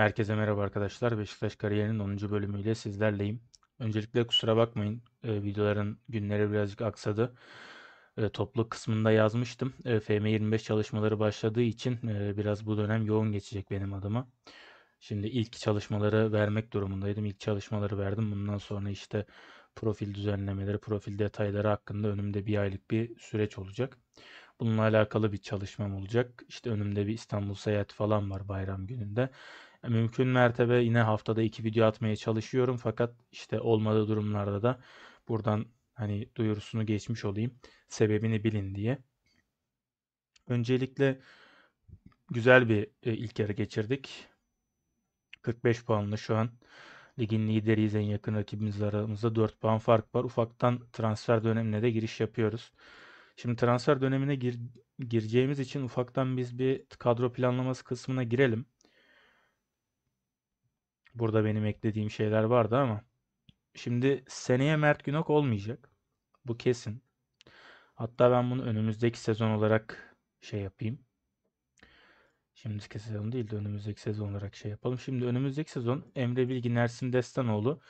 Herkese merhaba arkadaşlar. Beşiktaş kariyerinin 10. bölümüyle sizlerleyim. Öncelikle kusura bakmayın. E, videoların günleri birazcık aksadı. E, toplu kısmında yazmıştım. E, FM25 e çalışmaları başladığı için e, biraz bu dönem yoğun geçecek benim adıma. Şimdi ilk çalışmaları vermek durumundaydım. İlk çalışmaları verdim. Bundan sonra işte profil düzenlemeleri, profil detayları hakkında önümde bir aylık bir süreç olacak. Bununla alakalı bir çalışmam olacak. İşte önümde bir İstanbul seyahati falan var bayram gününde. Mümkün mertebe yine haftada iki video atmaya çalışıyorum fakat işte olmadığı durumlarda da buradan hani duyurusunu geçmiş olayım. Sebebini bilin diye. Öncelikle güzel bir e, ilk yarı geçirdik. 45 puanlı şu an. Ligin lideriyiz en yakın rakibimiz aramızda 4 puan fark var. Ufaktan transfer dönemine de giriş yapıyoruz. Şimdi transfer dönemine gir gireceğimiz için ufaktan biz bir kadro planlaması kısmına girelim. Burada benim eklediğim şeyler vardı ama. Şimdi seneye Mert Günok olmayacak. Bu kesin. Hatta ben bunu önümüzdeki sezon olarak şey yapayım. Şimdiki sezon değil de önümüzdeki sezon olarak şey yapalım. Şimdi önümüzdeki sezon Emre Bilgin, Ersin Destanoğlu.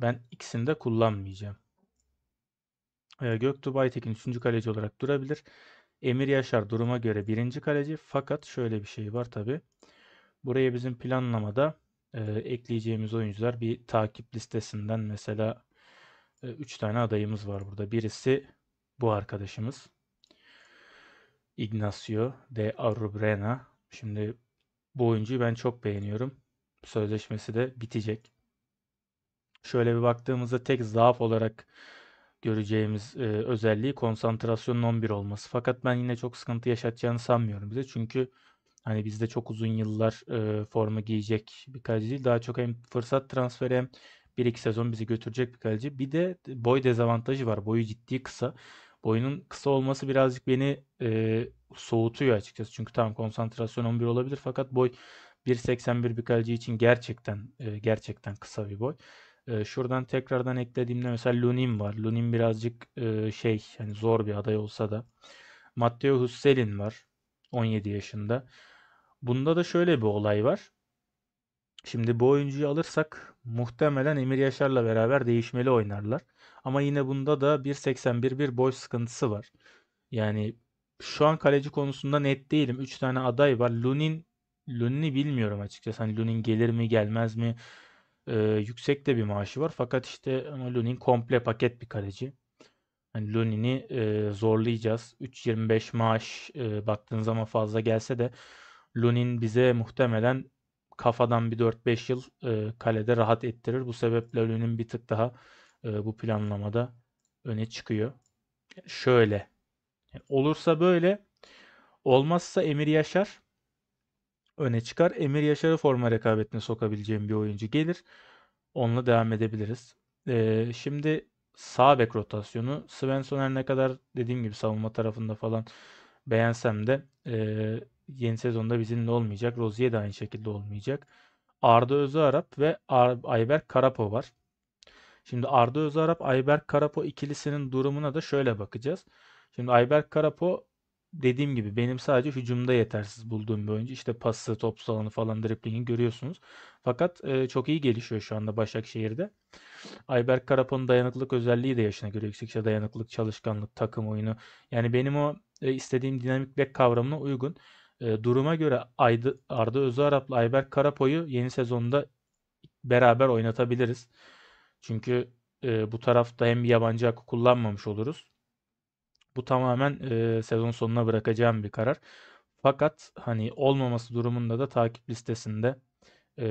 Ben ikisini de kullanmayacağım. E, ee, Göktuğ Baytekin 3. kaleci olarak durabilir. Emir Yaşar duruma göre 1. kaleci. Fakat şöyle bir şey var tabi. Buraya bizim planlamada e, ekleyeceğimiz oyuncular bir takip listesinden mesela 3 e, tane adayımız var burada. Birisi bu arkadaşımız. Ignacio de Arubrena. Şimdi bu oyuncuyu ben çok beğeniyorum. Sözleşmesi de bitecek. Şöyle bir baktığımızda tek zaaf olarak göreceğimiz e, özelliği konsantrasyonun 11 olması. Fakat ben yine çok sıkıntı yaşatacağını sanmıyorum bize. Çünkü Hani bizde çok uzun yıllar e, forma giyecek bir kaleci değil. Daha çok hem fırsat transferi hem bir iki sezon bizi götürecek bir kaleci. Bir de boy dezavantajı var. Boyu ciddi kısa. Boyunun kısa olması birazcık beni e, soğutuyor açıkçası. Çünkü tam konsantrasyon 11 olabilir fakat boy 1.81 bir kaleci için gerçekten e, gerçekten kısa bir boy. E, şuradan tekrardan eklediğimde mesela Lunin var. Lunin birazcık e, şey hani zor bir aday olsa da. Matteo Husselin var 17 yaşında. Bunda da şöyle bir olay var. Şimdi bu oyuncuyu alırsak muhtemelen Emir Yaşar'la beraber değişmeli oynarlar. Ama yine bunda da 1.81 bir boy sıkıntısı var. Yani şu an kaleci konusunda net değilim. 3 tane aday var. Lunin Lunin'i bilmiyorum açıkçası. Hani Lunin gelir mi gelmez mi? Ee, yüksek de bir maaşı var. Fakat işte ama Lunin komple paket bir kaleci. Hani Lunin'i e, zorlayacağız. 3.25 maaş e, baktığın zaman fazla gelse de Lunin bize muhtemelen kafadan bir 4-5 yıl e, kalede rahat ettirir. Bu sebeple Lunin bir tık daha e, bu planlamada öne çıkıyor. Şöyle. E, olursa böyle. Olmazsa Emir Yaşar öne çıkar. Emir Yaşar'ı forma rekabetine sokabileceğim bir oyuncu gelir. Onunla devam edebiliriz. Ee, şimdi sağ bek rotasyonu Svensson her ne kadar dediğim gibi savunma tarafında falan beğensem de e, yeni sezonda bizimle olmayacak. Rozier de aynı şekilde olmayacak. Arda Özarap ve Ar Ayberk Karapo var. Şimdi Arda Özarap, Ayberk Karapo ikilisinin durumuna da şöyle bakacağız. Şimdi Ayberk Karapo dediğim gibi benim sadece hücumda yetersiz bulduğum bir oyuncu. İşte pası, top salonu falan driplingini görüyorsunuz. Fakat e, çok iyi gelişiyor şu anda Başakşehir'de. Ayberk Karapo'nun dayanıklılık özelliği de yaşına göre yüksek. İşte dayanıklılık, çalışkanlık, takım oyunu. Yani benim o e, istediğim dinamik bek kavramına uygun. Ee, duruma göre Arda Özarap'la Ayberk Karapoy'u yeni sezonda beraber oynatabiliriz. Çünkü e, bu tarafta hem yabancı hakkı kullanmamış oluruz. Bu tamamen e, sezon sonuna bırakacağım bir karar. Fakat hani olmaması durumunda da takip listesinde e,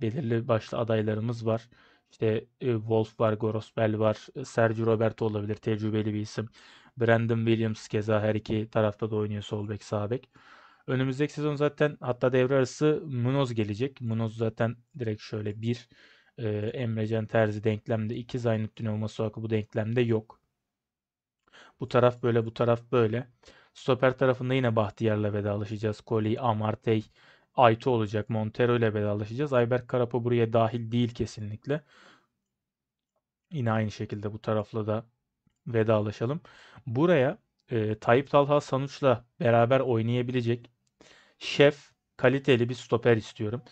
belirli başlı adaylarımız var. İşte Wolf var, Gorosbel var, Sergio Roberto olabilir tecrübeli bir isim. Brandon Williams keza her iki tarafta da oynuyor sol bek sağ bek. Önümüzdeki sezon zaten hatta devre arası Munoz gelecek. Munoz zaten direkt şöyle bir e, Emrecan Terzi denklemde iki Zaynettin Olma bu denklemde yok. Bu taraf böyle bu taraf böyle. Stoper tarafında yine Bahtiyar'la vedalaşacağız. Koli, Amartey, Aytu olacak. Montero ile vedalaşacağız. Ayberk Karapo buraya dahil değil kesinlikle. Yine aynı şekilde bu tarafla da vedalaşalım. Buraya e, Tayyip Talha Sanuç'la beraber oynayabilecek şef kaliteli bir stoper istiyorum.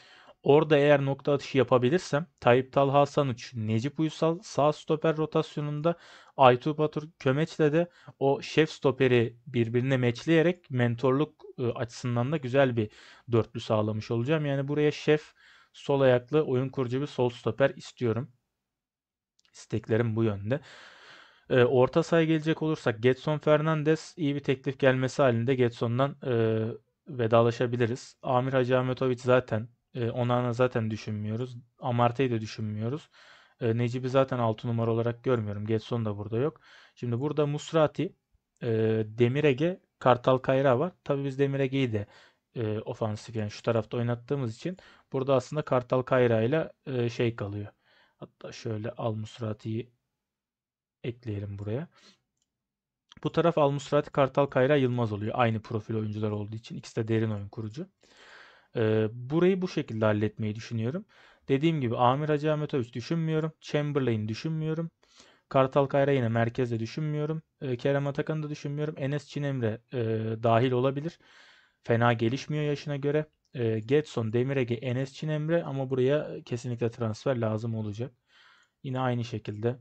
Orada eğer nokta atışı yapabilirsem Tayyip Talha Sanuç, Necip Uysal sağ stoper rotasyonunda Aytu Batur Kömeç'le de o şef stoperi birbirine meçleyerek mentorluk e, açısından da güzel bir dörtlü sağlamış olacağım. Yani buraya şef sol ayaklı oyun kurucu bir sol stoper istiyorum. İsteklerim bu yönde. E, orta sayı gelecek olursak Getson Fernandez iyi bir teklif gelmesi halinde Getson'dan e, vedalaşabiliriz. Amir Hacı Ahmetoviç zaten. E, Onana zaten düşünmüyoruz. Amarte'yi de düşünmüyoruz. E, Necip'i zaten 6 numara olarak görmüyorum. Getson da burada yok. Şimdi burada Musrati, e, Demirege, Kartal Kayra var. Tabii biz Demirege'yi de e, ofansif yani şu tarafta oynattığımız için burada aslında Kartal Kayra ile e, şey kalıyor. Hatta şöyle Al Musrati'yi ekleyelim buraya. Bu taraf Almusrati Kartal Kayra Yılmaz oluyor. Aynı profil oyuncular olduğu için. ikisi de derin oyun kurucu. Ee, burayı bu şekilde halletmeyi düşünüyorum. Dediğim gibi Amir Hacı Ahmetoviç düşünmüyorum. Chamberlain düşünmüyorum. Kartal Kayra yine merkezde düşünmüyorum. E, Kerem Atakan'ı da düşünmüyorum. Enes Çinemre e, dahil olabilir. Fena gelişmiyor yaşına göre. E, Getson, Demirege, Enes Çinemre ama buraya kesinlikle transfer lazım olacak. Yine aynı şekilde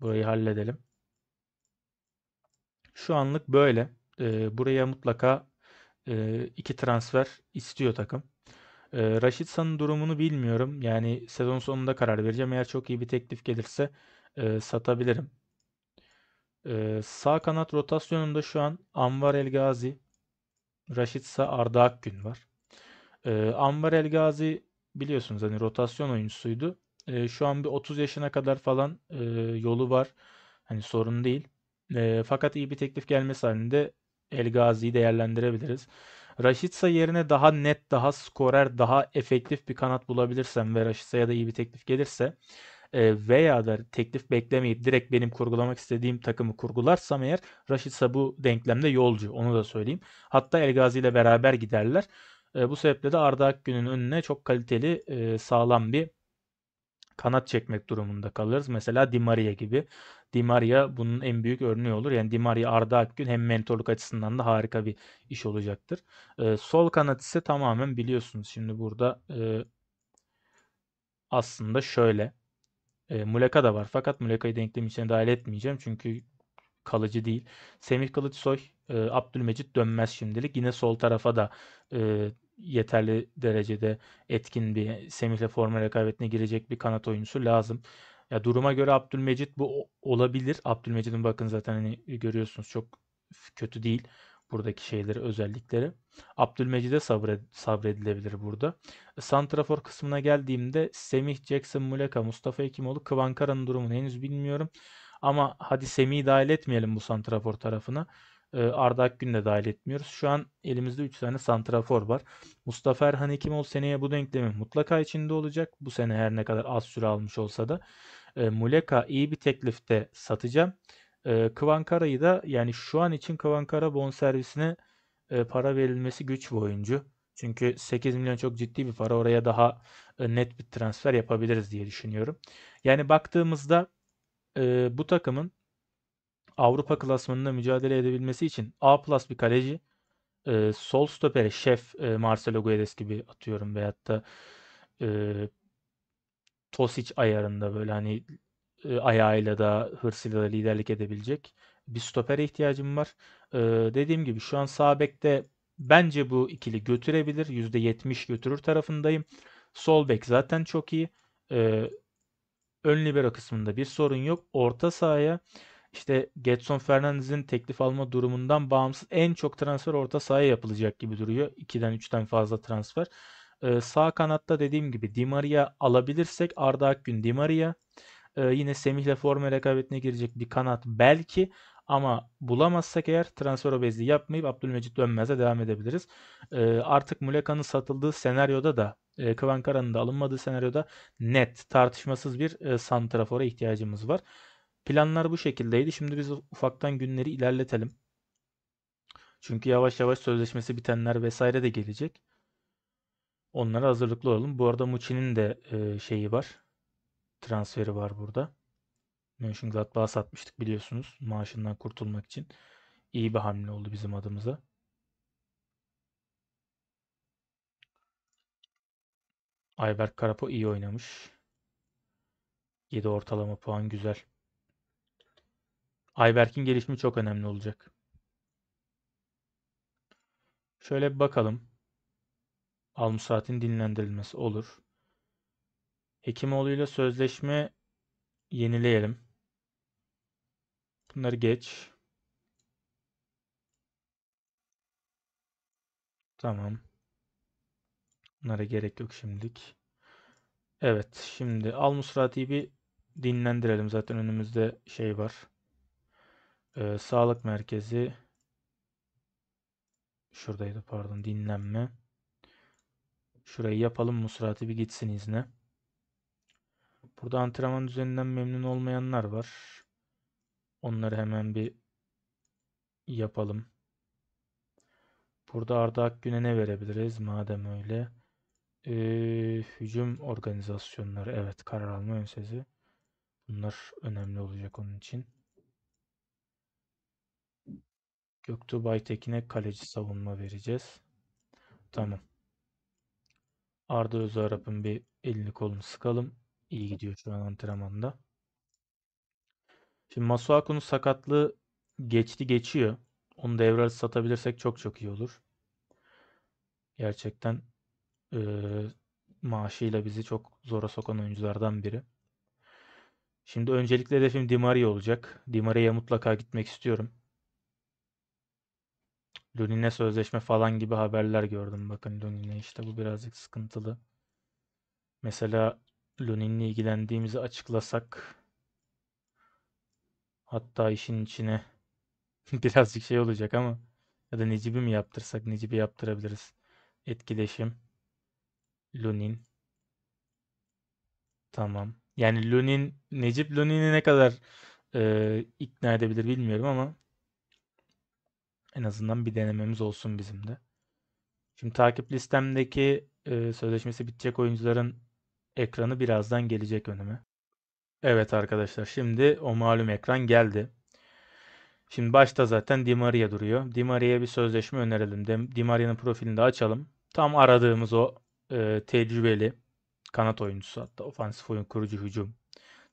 burayı halledelim. Şu anlık böyle. E, buraya mutlaka e, iki transfer istiyor takım. E, Raşitsa'nın durumunu bilmiyorum. Yani sezon sonunda karar vereceğim. Eğer çok iyi bir teklif gelirse e, satabilirim. E, sağ kanat rotasyonunda şu an Anvar Elgazi, Gazi, Raşitsa Arda Akgün var. E, Anvar El biliyorsunuz hani rotasyon oyuncusuydu. E, şu an bir 30 yaşına kadar falan e, yolu var. Hani sorun değil. E, fakat iyi bir teklif gelmesi halinde El Gazi'yi değerlendirebiliriz. Raşitsa yerine daha net, daha skorer, daha efektif bir kanat bulabilirsem ve Raşitsa'ya da iyi bir teklif gelirse e, veya da teklif beklemeyip direkt benim kurgulamak istediğim takımı kurgularsam eğer Raşitsa bu denklemde yolcu. Onu da söyleyeyim. Hatta El Gazi ile beraber giderler. E, bu sebeple de Arda Akgün'ün önüne çok kaliteli, e, sağlam bir kanat çekmek durumunda kalırız. Mesela Di Maria gibi. Di Maria bunun en büyük örneği olur. Yani Di Maria Arda Akgün hem mentorluk açısından da harika bir iş olacaktır. E, sol kanat ise tamamen biliyorsunuz. Şimdi burada e, aslında şöyle. E, Muleka da var fakat Muleka'yı denklem içine dahil etmeyeceğim. Çünkü kalıcı değil. Semih Kılıçsoy, e, Abdülmecit dönmez şimdilik. Yine sol tarafa da e, yeterli derecede etkin bir Semih'le forma rekabetine girecek bir kanat oyuncusu lazım. Ya duruma göre Abdülmecit bu olabilir. Abdülmecit'in bakın zaten hani e, görüyorsunuz çok kötü değil buradaki şeyleri, özellikleri. Abdülmecid'e sabred sabredilebilir burada. E, santrafor kısmına geldiğimde Semih, Jackson, Muleka, Mustafa Ekimoğlu, Kıvan Kara'nın durumunu henüz bilmiyorum. Ama hadi Semih'i dahil etmeyelim bu Santrafor tarafına. E, Arda Akgün'ü de dahil etmiyoruz. Şu an elimizde 3 tane santrafor var. Mustafa Erhan Hekimoğlu seneye bu denklemin mutlaka içinde olacak. Bu sene her ne kadar az süre almış olsa da. E, Muleka iyi bir teklifte satacağım. E, Kıvankara'yı da yani şu an için Kıvankara bonservisine e, para verilmesi güç bir oyuncu. Çünkü 8 milyon çok ciddi bir para. Oraya daha e, net bir transfer yapabiliriz diye düşünüyorum. Yani baktığımızda e, bu takımın Avrupa klasmanında mücadele edebilmesi için A plus bir kaleci, e, sol stopere şef e, Marcelo Guedes gibi atıyorum veyahut da e, Tosic ayarında böyle hani e, ayağıyla da hırsıyla da liderlik edebilecek bir stopere ihtiyacım var. E, dediğim gibi şu an sağ bence bu ikili götürebilir. %70 götürür tarafındayım. Sol bek zaten çok iyi. E, ön libero kısmında bir sorun yok. Orta sahaya işte Getson Fernandez'in teklif alma durumundan bağımsız en çok transfer orta sahaya yapılacak gibi duruyor. 2'den 3'ten fazla transfer. Ee, sağ kanatta dediğim gibi Di Maria alabilirsek Arda Akgün Di Maria ee, yine Semih'le forma rekabetine girecek bir kanat belki. Ama bulamazsak eğer transfer obezliği yapmayıp Abdülmecit Dönmez'e devam edebiliriz. Ee, artık Muleka'nın satıldığı senaryoda da e, Kıvan Karan'ın da alınmadığı senaryoda net tartışmasız bir e, santrafora ihtiyacımız var. Planlar bu şekildeydi. Şimdi biz ufaktan günleri ilerletelim. Çünkü yavaş yavaş sözleşmesi bitenler vesaire de gelecek. Onlara hazırlıklı olalım. Bu arada Muçi'nin de e, şeyi var. Transferi var burada. Mönchengladbach'a satmıştık biliyorsunuz. Maaşından kurtulmak için. İyi bir hamle oldu bizim adımıza. Ayberk Karapo iyi oynamış. 7 ortalama puan güzel. Ayberk'in gelişimi çok önemli olacak. Şöyle bir bakalım. Almusat'in dinlendirilmesi olur. Hekimoğlu ile sözleşme yenileyelim. Bunları geç. Tamam. Bunlara gerek yok şimdilik. Evet şimdi Almusrati'yi bir dinlendirelim. Zaten önümüzde şey var. Ee, sağlık merkezi şuradaydı pardon dinlenme. Şurayı yapalım Musrati bir gitsin izne. Burada antrenman düzeninden memnun olmayanlar var. Onları hemen bir yapalım. Burada Arda Akgün'e ne verebiliriz madem öyle? Ee, hücum organizasyonları evet karar alma ön sezi. Bunlar önemli olacak onun için. Göktuğ Baytekin'e kaleci savunma vereceğiz. Tamam. Arda Özarap'ın bir elini kolunu sıkalım. İyi gidiyor şu an antrenmanda. Şimdi Masuaku'nun sakatlığı geçti geçiyor. Onu devral satabilirsek çok çok iyi olur. Gerçekten e, maaşıyla bizi çok zora sokan oyunculardan biri. Şimdi öncelikle hedefim Dimari olacak. Dimari'ye mutlaka gitmek istiyorum. Lunin'e sözleşme falan gibi haberler gördüm. Bakın Lunin'e işte bu birazcık sıkıntılı. Mesela Lunin'le ilgilendiğimizi açıklasak hatta işin içine birazcık şey olacak ama ya da Necip'i mi yaptırsak? Necip'i yaptırabiliriz. Etkileşim. Lunin. Tamam. Yani Lunin, Necip Lunin'i ne kadar e, ikna edebilir bilmiyorum ama en azından bir denememiz olsun bizim de. Şimdi takip listemdeki e, sözleşmesi bitecek oyuncuların ekranı birazdan gelecek önüme. Evet arkadaşlar şimdi o malum ekran geldi. Şimdi başta zaten Di Maria duruyor. Di Maria'ya bir sözleşme önerelim. Di Maria'nın profilini de açalım. Tam aradığımız o e, tecrübeli kanat oyuncusu hatta ofansif oyun kurucu hücum.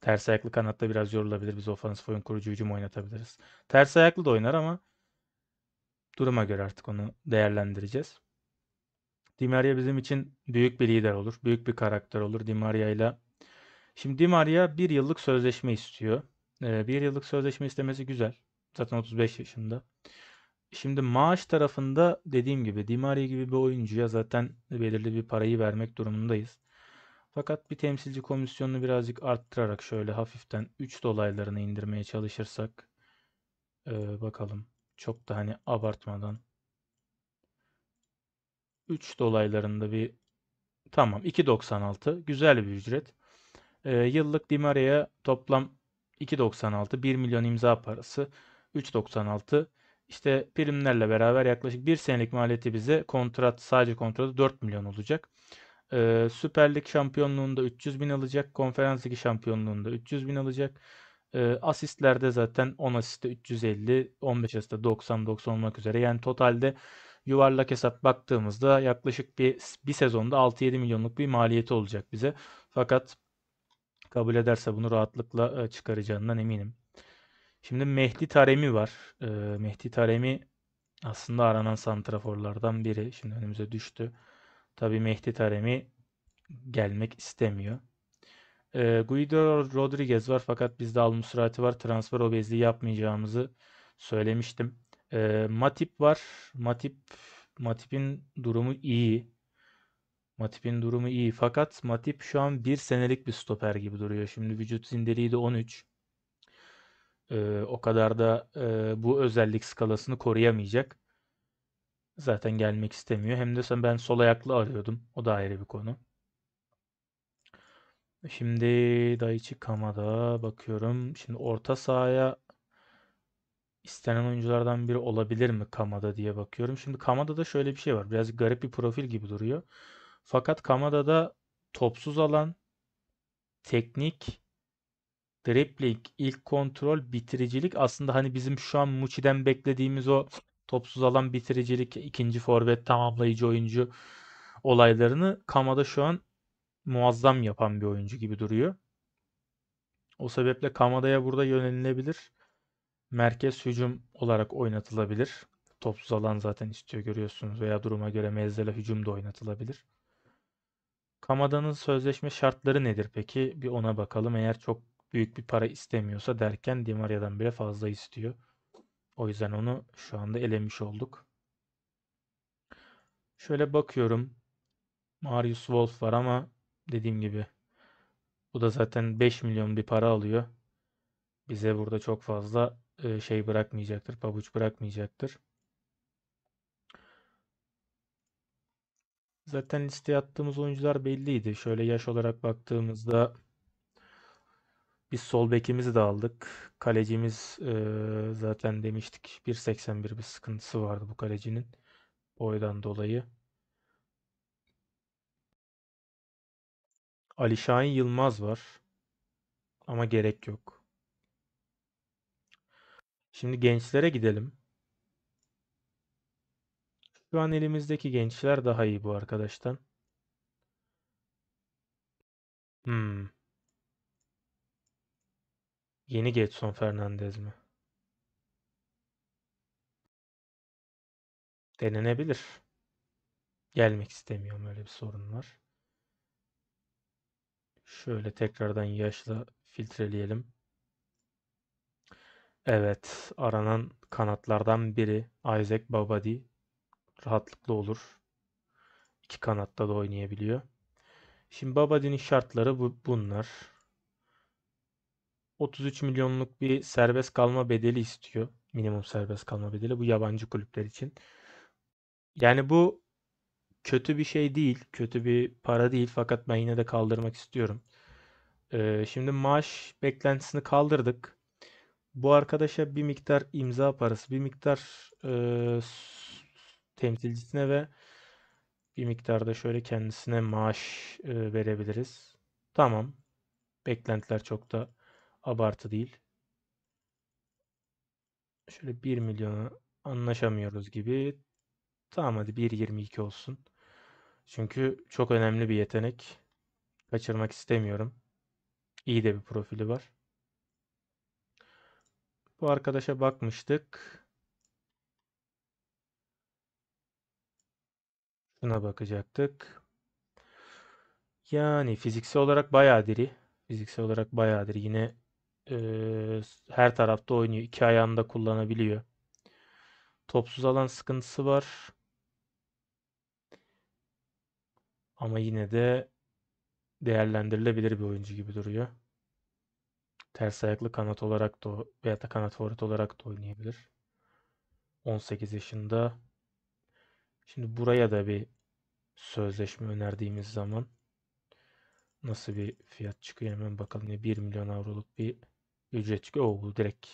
Ters ayaklı kanatta biraz yorulabilir. Biz ofansif oyun kurucu hücum oynatabiliriz. Ters ayaklı da oynar ama Duruma göre artık onu değerlendireceğiz. Di Maria bizim için büyük bir lider olur. Büyük bir karakter olur Di Maria ile. Şimdi Di Maria bir yıllık sözleşme istiyor. Ee, bir yıllık sözleşme istemesi güzel. Zaten 35 yaşında. Şimdi maaş tarafında dediğim gibi Di Maria gibi bir oyuncuya zaten belirli bir parayı vermek durumundayız. Fakat bir temsilci komisyonunu birazcık arttırarak şöyle hafiften 3 dolaylarını indirmeye çalışırsak ee, bakalım. Çok da hani abartmadan. 3 dolaylarında bir tamam 2.96 güzel bir ücret. E, yıllık Dimaria'ya toplam 2.96 1 milyon imza parası 3.96 işte primlerle beraber yaklaşık 1 senelik maliyeti bize kontrat sadece kontratı 4 milyon olacak. Ee, Süper Lig şampiyonluğunda 300 bin alacak. Konferans Ligi şampiyonluğunda 300 bin alacak. E, asistlerde zaten 10 asiste 350, 15 asiste 90-90 olmak üzere. Yani totalde yuvarlak hesap baktığımızda yaklaşık bir, bir sezonda 6-7 milyonluk bir maliyeti olacak bize. Fakat kabul ederse bunu rahatlıkla çıkaracağından eminim. Şimdi Mehdi Taremi var. E, Mehdi Taremi aslında aranan santraforlardan biri. Şimdi önümüze düştü. Tabii Mehdi Taremi gelmek istemiyor. E, Guido Rodriguez var fakat bizde Al-Musrati var. Transfer obezliği yapmayacağımızı söylemiştim. E, Matip var. Matip Matip'in durumu iyi. Matip'in durumu iyi fakat Matip şu an bir senelik bir stoper gibi duruyor. Şimdi vücut zindeliği de 13. E, ee, o kadar da e, bu özellik skalasını koruyamayacak. Zaten gelmek istemiyor. Hem de sen ben sol ayaklı arıyordum. O da ayrı bir konu. Şimdi Daichi Kamada bakıyorum. Şimdi orta sahaya istenen oyunculardan biri olabilir mi Kamada diye bakıyorum. Şimdi Kamada'da şöyle bir şey var. Biraz garip bir profil gibi duruyor. Fakat Kamada'da topsuz alan, teknik, dripling, ilk kontrol, bitiricilik aslında hani bizim şu an Muçi'den beklediğimiz o topsuz alan bitiricilik, ikinci forvet tamamlayıcı oyuncu olaylarını Kamada şu an muazzam yapan bir oyuncu gibi duruyor. O sebeple Kamada'ya burada yönelinebilir, Merkez hücum olarak oynatılabilir. Topsuz alan zaten istiyor görüyorsunuz veya duruma göre Mezzela hücum da oynatılabilir. Kamada'nın sözleşme şartları nedir peki? Bir ona bakalım. Eğer çok büyük bir para istemiyorsa derken Di Maria'dan bile fazla istiyor. O yüzden onu şu anda elemiş olduk. Şöyle bakıyorum. Marius Wolf var ama Dediğim gibi bu da zaten 5 milyon bir para alıyor. Bize burada çok fazla e, şey bırakmayacaktır, pabuç bırakmayacaktır. Zaten listeye attığımız oyuncular belliydi. Şöyle yaş olarak baktığımızda biz sol bekimizi de aldık. Kalecimiz e, zaten demiştik 1.81 bir sıkıntısı vardı bu kalecinin boydan dolayı. Ali Şahin Yılmaz var. Ama gerek yok. Şimdi gençlere gidelim. Şu an elimizdeki gençler daha iyi bu arkadaştan. Hmm. Yeni Getson Fernandez mi? Denenebilir. Gelmek istemiyorum öyle bir sorun var. Şöyle tekrardan yaşla filtreleyelim. Evet, aranan kanatlardan biri Isaac Babadi rahatlıkla olur. İki kanatta da oynayabiliyor. Şimdi Babadi'nin şartları bu, bunlar. 33 milyonluk bir serbest kalma bedeli istiyor. Minimum serbest kalma bedeli bu yabancı kulüpler için. Yani bu kötü bir şey değil. Kötü bir para değil fakat ben yine de kaldırmak istiyorum. Ee, şimdi maaş beklentisini kaldırdık. Bu arkadaşa bir miktar imza parası, bir miktar e, temsilcisine ve bir miktar da şöyle kendisine maaş e, verebiliriz. Tamam. Beklentiler çok da abartı değil. Şöyle 1 milyona anlaşamıyoruz gibi. Tamam hadi 1.22 olsun. Çünkü çok önemli bir yetenek. Kaçırmak istemiyorum. İyi de bir profili var. Bu arkadaşa bakmıştık. Şuna bakacaktık. Yani fiziksel olarak bayağı diri. Fiziksel olarak bayağı diri. Yine e, her tarafta oynuyor. İki ayağını da kullanabiliyor. Topsuz alan sıkıntısı var. Ama yine de değerlendirilebilir bir oyuncu gibi duruyor. Ters ayaklı kanat olarak da veya da kanat forvet olarak da oynayabilir. 18 yaşında. Şimdi buraya da bir sözleşme önerdiğimiz zaman nasıl bir fiyat çıkıyor hemen bakalım. Ya 1 milyon avroluk bir ücret çıkıyor. Oo, direkt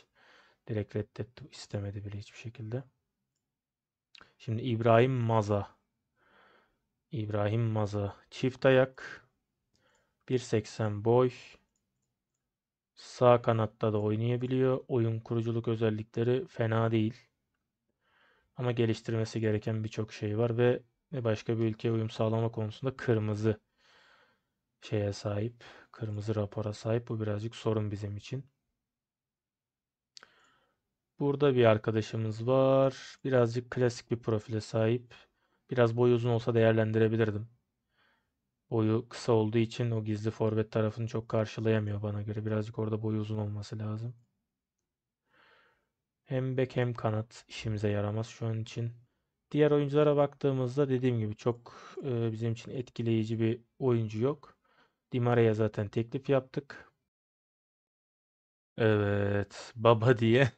direkt reddetti. istemedi bile hiçbir şekilde. Şimdi İbrahim Maza İbrahim Maza çift ayak. 1.80 boy. Sağ kanatta da oynayabiliyor. Oyun kuruculuk özellikleri fena değil. Ama geliştirmesi gereken birçok şey var ve başka bir ülkeye uyum sağlama konusunda kırmızı şeye sahip. Kırmızı rapora sahip. Bu birazcık sorun bizim için. Burada bir arkadaşımız var. Birazcık klasik bir profile sahip. Biraz boyu uzun olsa değerlendirebilirdim. Boyu kısa olduğu için o gizli forvet tarafını çok karşılayamıyor bana göre. Birazcık orada boyu uzun olması lazım. Hem bek hem kanat işimize yaramaz şu an için. Diğer oyunculara baktığımızda dediğim gibi çok e, bizim için etkileyici bir oyuncu yok. Dimara'ya zaten teklif yaptık. Evet, baba diye.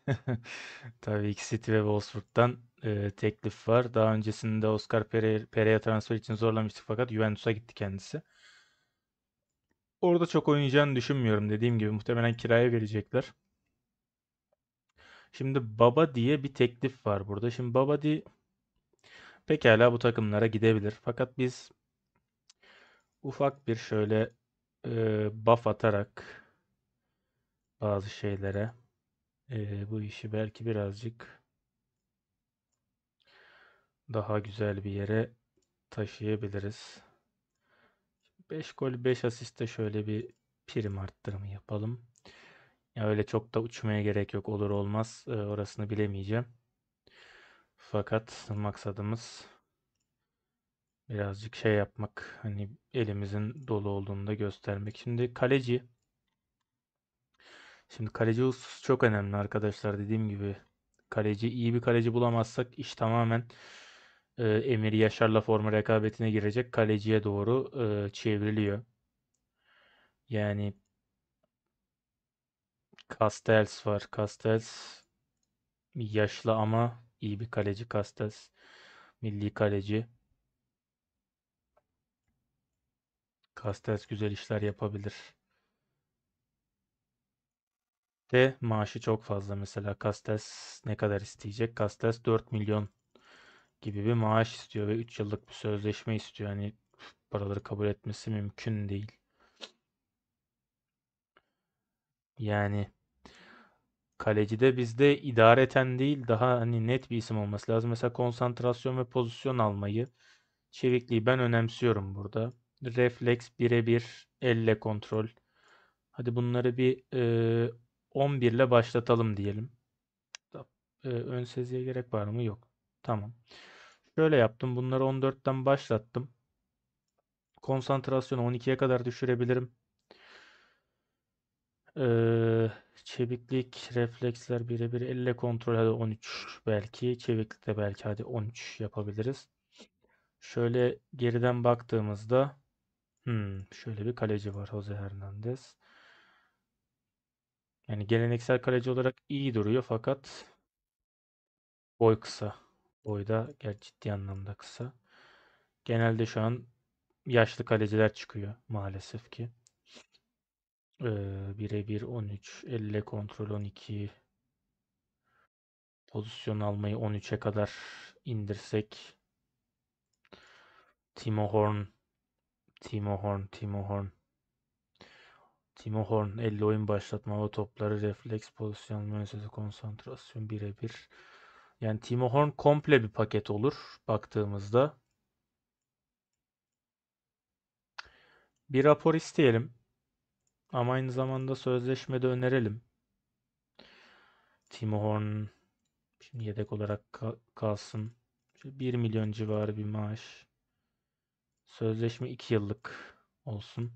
Tabii ki City ve Wolfsburg'dan e, teklif var. Daha öncesinde Oscar Pereira, transfer için zorlamıştık fakat Juventus'a gitti kendisi. Orada çok oynayacağını düşünmüyorum. Dediğim gibi muhtemelen kiraya verecekler. Şimdi Baba diye bir teklif var burada. Şimdi Baba di pekala bu takımlara gidebilir. Fakat biz ufak bir şöyle e, buff atarak bazı şeylere e, bu işi belki birazcık daha güzel bir yere taşıyabiliriz. 5 gol 5 asiste şöyle bir prim arttırımı yapalım. Ya öyle çok da uçmaya gerek yok olur olmaz e, orasını bilemeyeceğim. Fakat maksadımız birazcık şey yapmak hani elimizin dolu olduğunu da göstermek. Şimdi kaleci Şimdi kaleci husus çok önemli arkadaşlar dediğim gibi. Kaleci iyi bir kaleci bulamazsak iş tamamen e, Emir Yaşar'la forma rekabetine girecek kaleciye doğru e, çevriliyor. Yani Castells var. Castells yaşlı ama iyi bir kaleci Castells. Milli kaleci. Castells güzel işler yapabilir. De maaşı çok fazla mesela Castells ne kadar isteyecek? Castells 4 milyon gibi bir maaş istiyor ve 3 yıllık bir sözleşme istiyor. Hani paraları kabul etmesi mümkün değil. Yani kaleci de bizde idareten değil daha hani net bir isim olması lazım. Mesela konsantrasyon ve pozisyon almayı çevikliği ben önemsiyorum burada. Refleks birebir elle kontrol. Hadi bunları bir e, 11 ile başlatalım diyelim. E, ön seziye gerek var mı? Yok. Tamam. Şöyle yaptım. Bunları 14'ten başlattım. Konsantrasyonu 12'ye kadar düşürebilirim. Ee, çeviklik, refleksler birebir elle kontrol hadi 13 belki. Çeviklik de belki hadi 13 yapabiliriz. Şöyle geriden baktığımızda hmm, şöyle bir kaleci var Jose Hernandez. Yani geleneksel kaleci olarak iyi duruyor fakat boy kısa. Boyda da ciddi anlamda kısa. Genelde şu an yaşlı kaleciler çıkıyor maalesef ki. Ee, birebir 13, elle kontrol 12. Pozisyon almayı 13'e kadar indirsek. Timo Horn, Timo Horn, Timo Horn. Timo Horn 50 oyun başlatma topları refleks pozisyon mühendisliği konsantrasyon birebir yani Timo Horn komple bir paket olur baktığımızda. Bir rapor isteyelim. Ama aynı zamanda sözleşmede önerelim. Timo Horn şimdi yedek olarak kalsın. Şöyle 1 milyon civarı bir maaş. Sözleşme 2 yıllık olsun.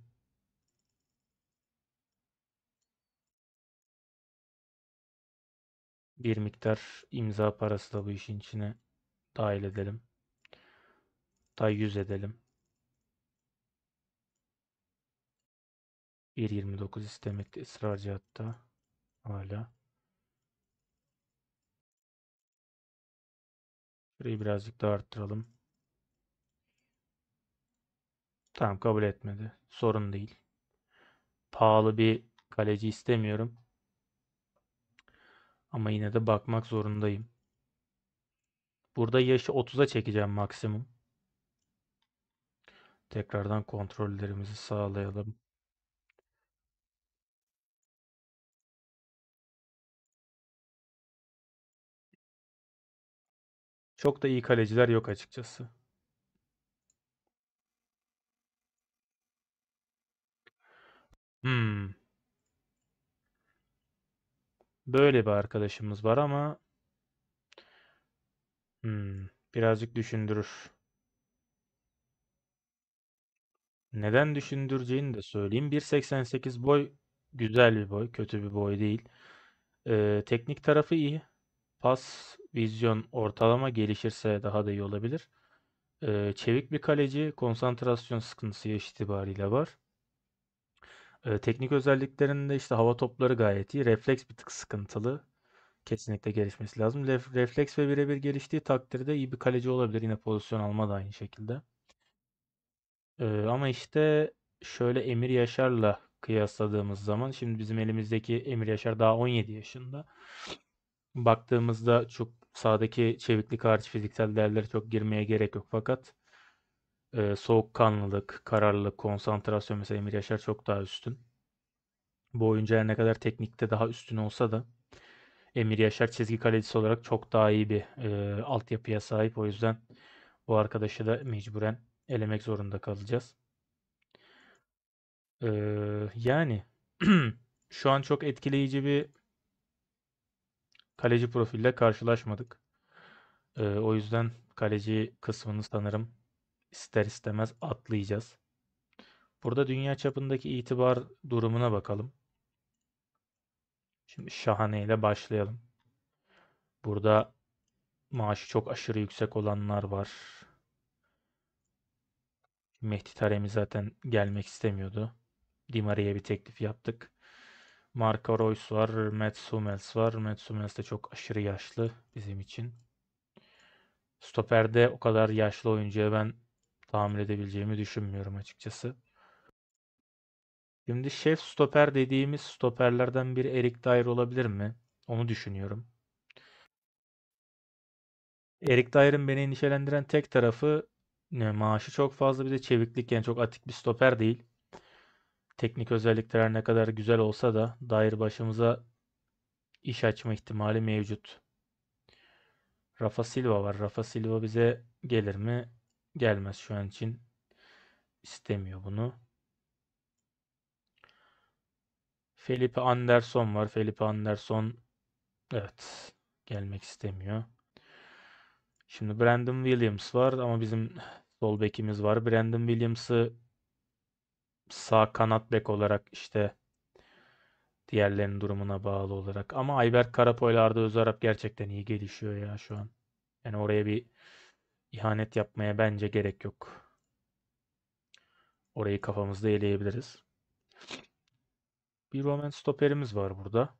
bir miktar imza parası da bu işin içine dahil edelim. Da 100 edelim. 1.29 istemekte ısrarcı hatta hala. burayı birazcık daha arttıralım. Tamam kabul etmedi. Sorun değil. Pahalı bir kaleci istemiyorum. Ama yine de bakmak zorundayım. Burada yaşı 30'a çekeceğim maksimum. Tekrardan kontrollerimizi sağlayalım. Çok da iyi kaleciler yok açıkçası. Hmm. Böyle bir arkadaşımız var ama hmm, birazcık düşündürür. Neden düşündüreceğini de söyleyeyim. 1.88 boy güzel bir boy, kötü bir boy değil. Ee, teknik tarafı iyi. Pas, vizyon, ortalama gelişirse daha da iyi olabilir. Ee, çevik bir kaleci, konsantrasyon sıkıntısı yaş itibariyle var teknik özelliklerinde, işte, hava topları gayet iyi. Refleks bir tık sıkıntılı. Kesinlikle gelişmesi lazım. Ref refleks ve birebir geliştiği takdirde iyi bir kaleci olabilir. Yine pozisyon alma da aynı şekilde. Eee, ama, işte, şöyle Emir Yaşar'la kıyasladığımız zaman şimdi bizim elimizdeki Emir Yaşar daha 17 yaşında. Baktığımızda çok sahadaki çeviklik hariç fiziksel değerlere çok girmeye gerek yok fakat e, soğukkanlılık, kararlılık, konsantrasyon mesela Emir Yaşar çok daha üstün. Bu oyuncu her ne kadar teknikte daha üstün olsa da Emir Yaşar çizgi kalecisi olarak çok daha iyi bir e, altyapıya sahip. O yüzden bu arkadaşı da mecburen elemek zorunda kalacağız. E, yani şu an çok etkileyici bir kaleci profille karşılaşmadık. E, o yüzden kaleci kısmını sanırım ister istemez atlayacağız. Burada dünya çapındaki itibar durumuna bakalım. Şimdi şahane ile başlayalım. Burada maaşı çok aşırı yüksek olanlar var. Mehdi Taremi zaten gelmek istemiyordu. Dimari'ye bir teklif yaptık. Marco Reus var, Matt Summels var. Matt Summels de çok aşırı yaşlı bizim için. Stoper'de o kadar yaşlı oyuncuya ben tahammül edebileceğimi düşünmüyorum açıkçası. Şimdi şef stoper dediğimiz stoperlerden bir Erik Dair olabilir mi? Onu düşünüyorum. Erik Dair'in beni endişelendiren tek tarafı ne, maaşı çok fazla bir de çeviklik yani çok atik bir stoper değil. Teknik özellikler ne kadar güzel olsa da Dair başımıza iş açma ihtimali mevcut. Rafa Silva var. Rafa Silva bize gelir mi? Gelmez şu an için. istemiyor bunu. Felipe Anderson var. Felipe Anderson evet gelmek istemiyor. Şimdi Brandon Williams var ama bizim sol bekimiz var. Brandon Williams'ı sağ kanat bek olarak işte diğerlerinin durumuna bağlı olarak. Ama Ayberk Karapoy ile Arda Özarap gerçekten iyi gelişiyor ya şu an. Yani oraya bir ihanet yapmaya bence gerek yok. Orayı kafamızda eleyebiliriz. Bir Roman stoperimiz var burada.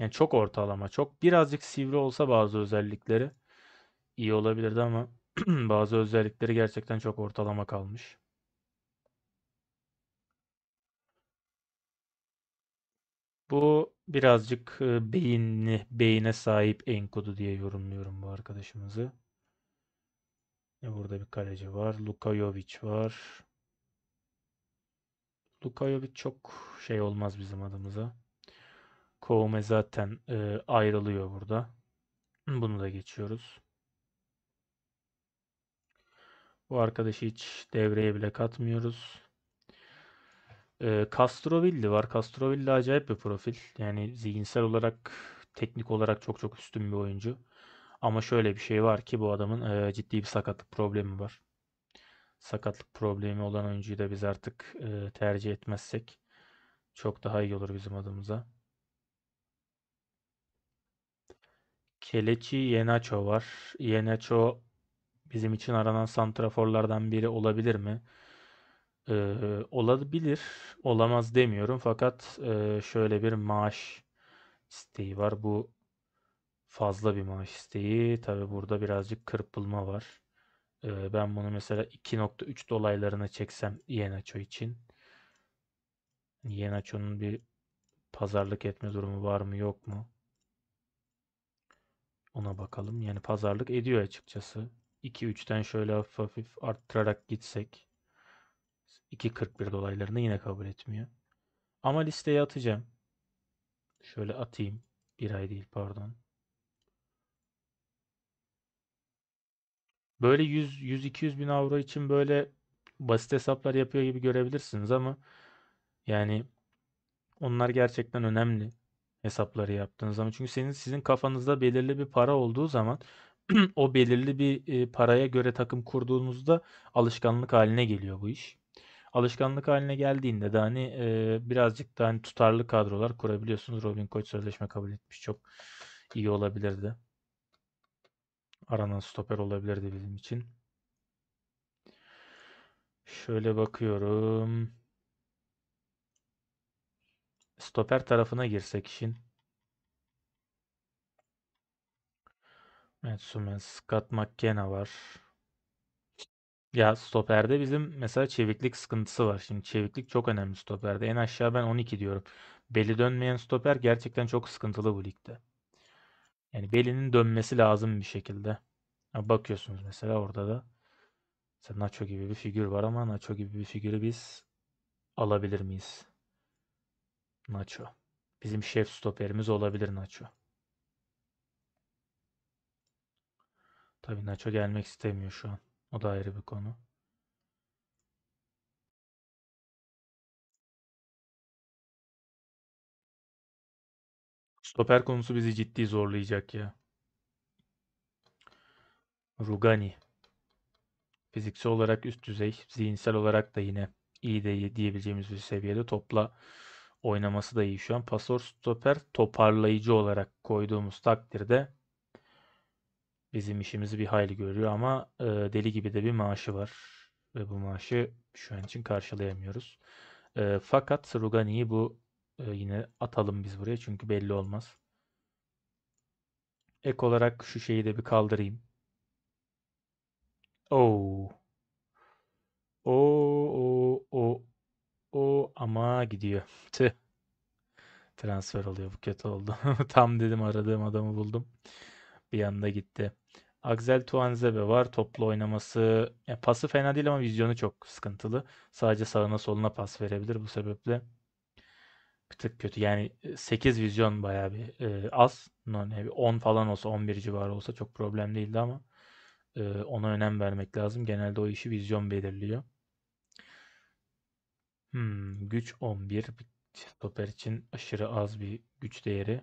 Yani çok ortalama, çok birazcık sivri olsa bazı özellikleri iyi olabilirdi ama bazı özellikleri gerçekten çok ortalama kalmış. Bu birazcık e, beyinli, beyine sahip enkodu diye yorumluyorum bu arkadaşımızı. E, Burada bir kaleci var. Lukajovic var. Lukajovic çok şey olmaz bizim adımıza. Kovme zaten e, ayrılıyor burada. Bunu da geçiyoruz. Bu arkadaşı hiç devreye bile katmıyoruz. E, Castrovilli var. Castrovilli acayip bir profil. Yani zihinsel olarak, teknik olarak çok çok üstün bir oyuncu. Ama şöyle bir şey var ki bu adamın e, ciddi bir sakatlık problemi var. Sakatlık problemi olan oyuncuyu da biz artık e, tercih etmezsek çok daha iyi olur bizim adımıza. Keleci Yenaço var. Yenaço bizim için aranan santraforlardan biri olabilir mi? Ee, olabilir, olamaz demiyorum fakat e, şöyle bir maaş isteği var. Bu fazla bir maaş isteği. Tabii burada birazcık kırpılma var. Ee, ben bunu mesela 2.3 dolaylarına çeksem Yenaço için. Yenaço'nun bir pazarlık etme durumu var mı yok mu? Ona bakalım. Yani pazarlık ediyor açıkçası. 2-3'ten şöyle hafif hafif arttırarak gitsek. 2.41 dolaylarını yine kabul etmiyor. Ama listeye atacağım. Şöyle atayım. Bir ay değil pardon. Böyle 100-200 bin avro için böyle basit hesaplar yapıyor gibi görebilirsiniz ama yani onlar gerçekten önemli hesapları yaptığınız zaman. Çünkü senin sizin kafanızda belirli bir para olduğu zaman o belirli bir e, paraya göre takım kurduğunuzda alışkanlık haline geliyor bu iş alışkanlık haline geldiğinde de hani e, birazcık daha hani tutarlı kadrolar kurabiliyorsunuz. Robin Koç sözleşme kabul etmiş çok iyi olabilirdi. Aranan stoper olabilirdi bizim için. Şöyle bakıyorum. Stoper tarafına girsek işin. Evet, Sumens, Scott McKenna var. Ya stoperde bizim mesela çeviklik sıkıntısı var. Şimdi çeviklik çok önemli stoperde. En aşağı ben 12 diyorum. Beli dönmeyen stoper gerçekten çok sıkıntılı bu ligde. Yani belinin dönmesi lazım bir şekilde. Ya bakıyorsunuz mesela orada da mesela Nacho gibi bir figür var ama Nacho gibi bir figürü biz alabilir miyiz? Nacho. Bizim şef stoperimiz olabilir Nacho. Tabii Nacho gelmek istemiyor şu an. O da ayrı bir konu. Stoper konusu bizi ciddi zorlayacak ya. Rugani. Fiziksel olarak üst düzey, zihinsel olarak da yine iyi de diyebileceğimiz bir seviyede topla oynaması da iyi şu an. Pasör stoper toparlayıcı olarak koyduğumuz takdirde bizim işimizi bir hayli görüyor ama e, deli gibi de bir maaşı var ve bu maaşı şu an için karşılayamıyoruz. E, fakat Rugani'yi bu e, yine atalım biz buraya çünkü belli olmaz. Ek olarak şu şeyi de bir kaldırayım. Oo. Oh. O o o o ama gidiyor. Tüh. Transfer oluyor. Bu kötü oldu. Tam dedim aradığım adamı buldum bir yanda gitti. Axel Tuanzebe var. Toplu oynaması ya pası fena değil ama vizyonu çok sıkıntılı. Sadece sağına soluna pas verebilir bu sebeple. Bir tık kötü. Yani 8 e, vizyon bayağı bir e, az. Yani 10 falan olsa 11 civarı olsa çok problem değildi ama e, ona önem vermek lazım. Genelde o işi vizyon belirliyor. Hmm, güç 11. Stoper için aşırı az bir güç değeri.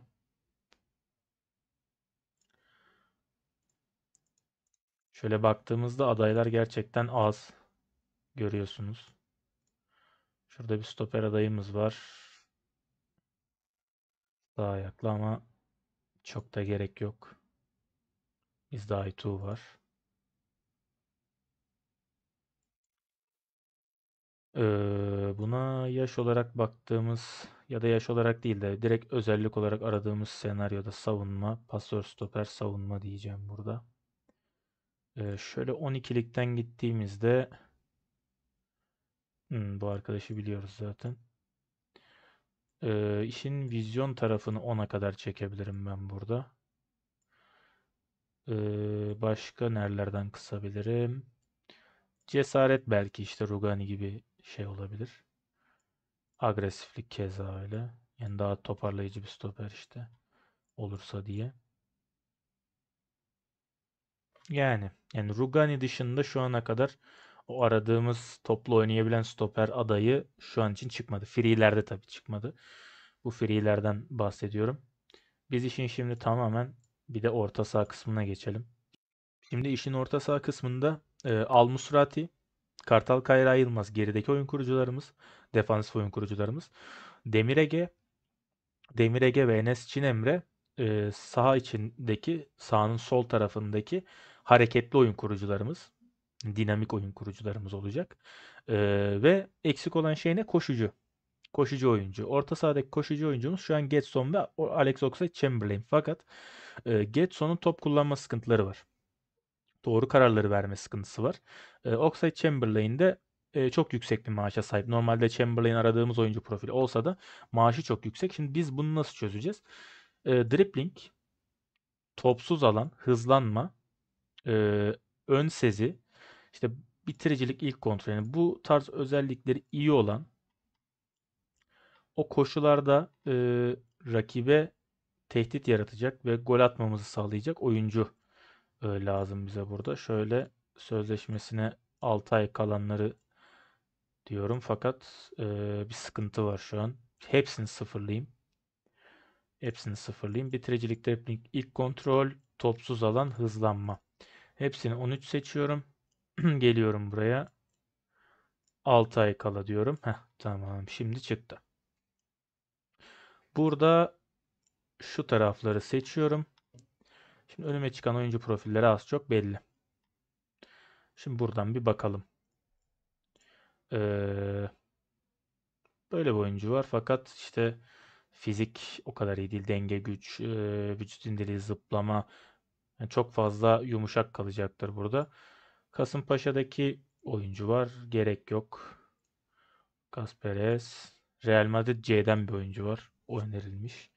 Şöyle baktığımızda adaylar gerçekten az. Görüyorsunuz. Şurada bir stoper adayımız var. daha ayaklı ama çok da gerek yok. Bizde Aytu var. Ee, buna yaş olarak baktığımız ya da yaş olarak değil de direkt özellik olarak aradığımız senaryoda savunma, pasör, stoper, savunma diyeceğim burada şöyle 12'likten gittiğimizde hmm, bu arkadaşı biliyoruz zaten. işin vizyon tarafını 10'a kadar çekebilirim ben burada. Ee, başka nerelerden kısabilirim? Cesaret belki işte Rugani gibi şey olabilir. Agresiflik keza öyle. Yani daha toparlayıcı bir stoper işte. Olursa diye. Yani yani Rugani dışında şu ana kadar o aradığımız toplu oynayabilen stoper adayı şu an için çıkmadı. Free'lerde tabii çıkmadı. Bu free'lerden bahsediyorum. Biz işin şimdi tamamen bir de orta saha kısmına geçelim. Şimdi işin orta saha kısmında e, Al Kartal Kayra Yılmaz gerideki oyun kurucularımız, defansif oyun kurucularımız. Demirege, Demirege ve Enes Çinemre e, saha içindeki, sahanın sol tarafındaki hareketli oyun kurucularımız, dinamik oyun kurucularımız olacak. E, ve eksik olan şey ne? Koşucu. Koşucu oyuncu. Orta sahadaki koşucu oyuncumuz şu an Getson ve Alex Oxlade-Chamberlain. Fakat e, Getson'un top kullanma sıkıntıları var. Doğru kararları verme sıkıntısı var. E, Oxlade-Chamberlain de e, çok yüksek bir maaşa sahip. Normalde Chamberlain aradığımız oyuncu profili olsa da maaşı çok yüksek. Şimdi biz bunu nasıl çözeceğiz? E, dribbling, topsuz alan, hızlanma, e, ön sezi, işte bitiricilik ilk kontrol. Yani bu tarz özellikleri iyi olan o koşularda e, rakibe tehdit yaratacak ve gol atmamızı sağlayacak oyuncu e, lazım bize burada. Şöyle sözleşmesine 6 ay kalanları diyorum fakat e, bir sıkıntı var şu an. Hepsini sıfırlayayım. Hepsini sıfırlayayım. Bitiricilik, dribbling, ilk kontrol, topsuz alan, hızlanma. Hepsini 13 seçiyorum. Geliyorum buraya. 6 ay kala diyorum. Heh, tamam şimdi çıktı. Burada şu tarafları seçiyorum. Şimdi önüme çıkan oyuncu profilleri az çok belli. Şimdi buradan bir bakalım. Ee, böyle bir oyuncu var fakat işte fizik o kadar iyi değil. Denge güç, e, vücut indiriği, zıplama, yani çok fazla yumuşak kalacaktır burada. Kasımpaşa'daki oyuncu var. Gerek yok. Gasperes. Real Madrid C'den bir oyuncu var. O önerilmiş.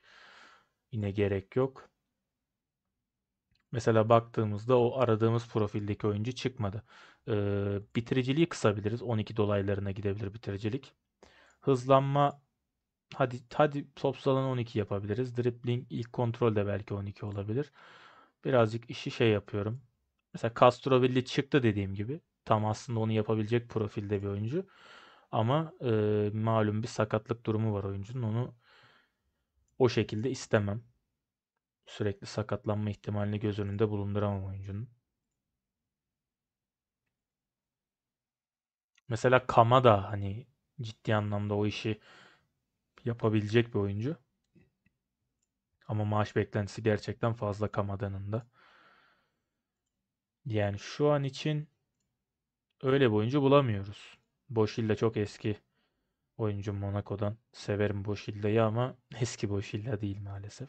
Yine gerek yok. Mesela baktığımızda o aradığımız profildeki oyuncu çıkmadı. Ee, bitiriciliği kısabiliriz. 12 dolaylarına gidebilir bitiricilik. Hızlanma hadi hadi top 12 yapabiliriz. Dribbling ilk kontrol de belki 12 olabilir. Birazcık işi şey yapıyorum. Mesela Castrovilli çıktı dediğim gibi. Tam aslında onu yapabilecek profilde bir oyuncu. Ama e, malum bir sakatlık durumu var oyuncunun. Onu o şekilde istemem. Sürekli sakatlanma ihtimalini göz önünde bulunduramam oyuncunun. Mesela Kama da hani ciddi anlamda o işi yapabilecek bir oyuncu. Ama maaş beklentisi gerçekten fazla Kamada'nın da. Yani şu an için öyle bir oyuncu bulamıyoruz. Boşilde çok eski oyuncu Monaco'dan. Severim Boşilde'yi ama eski Boşilde değil maalesef.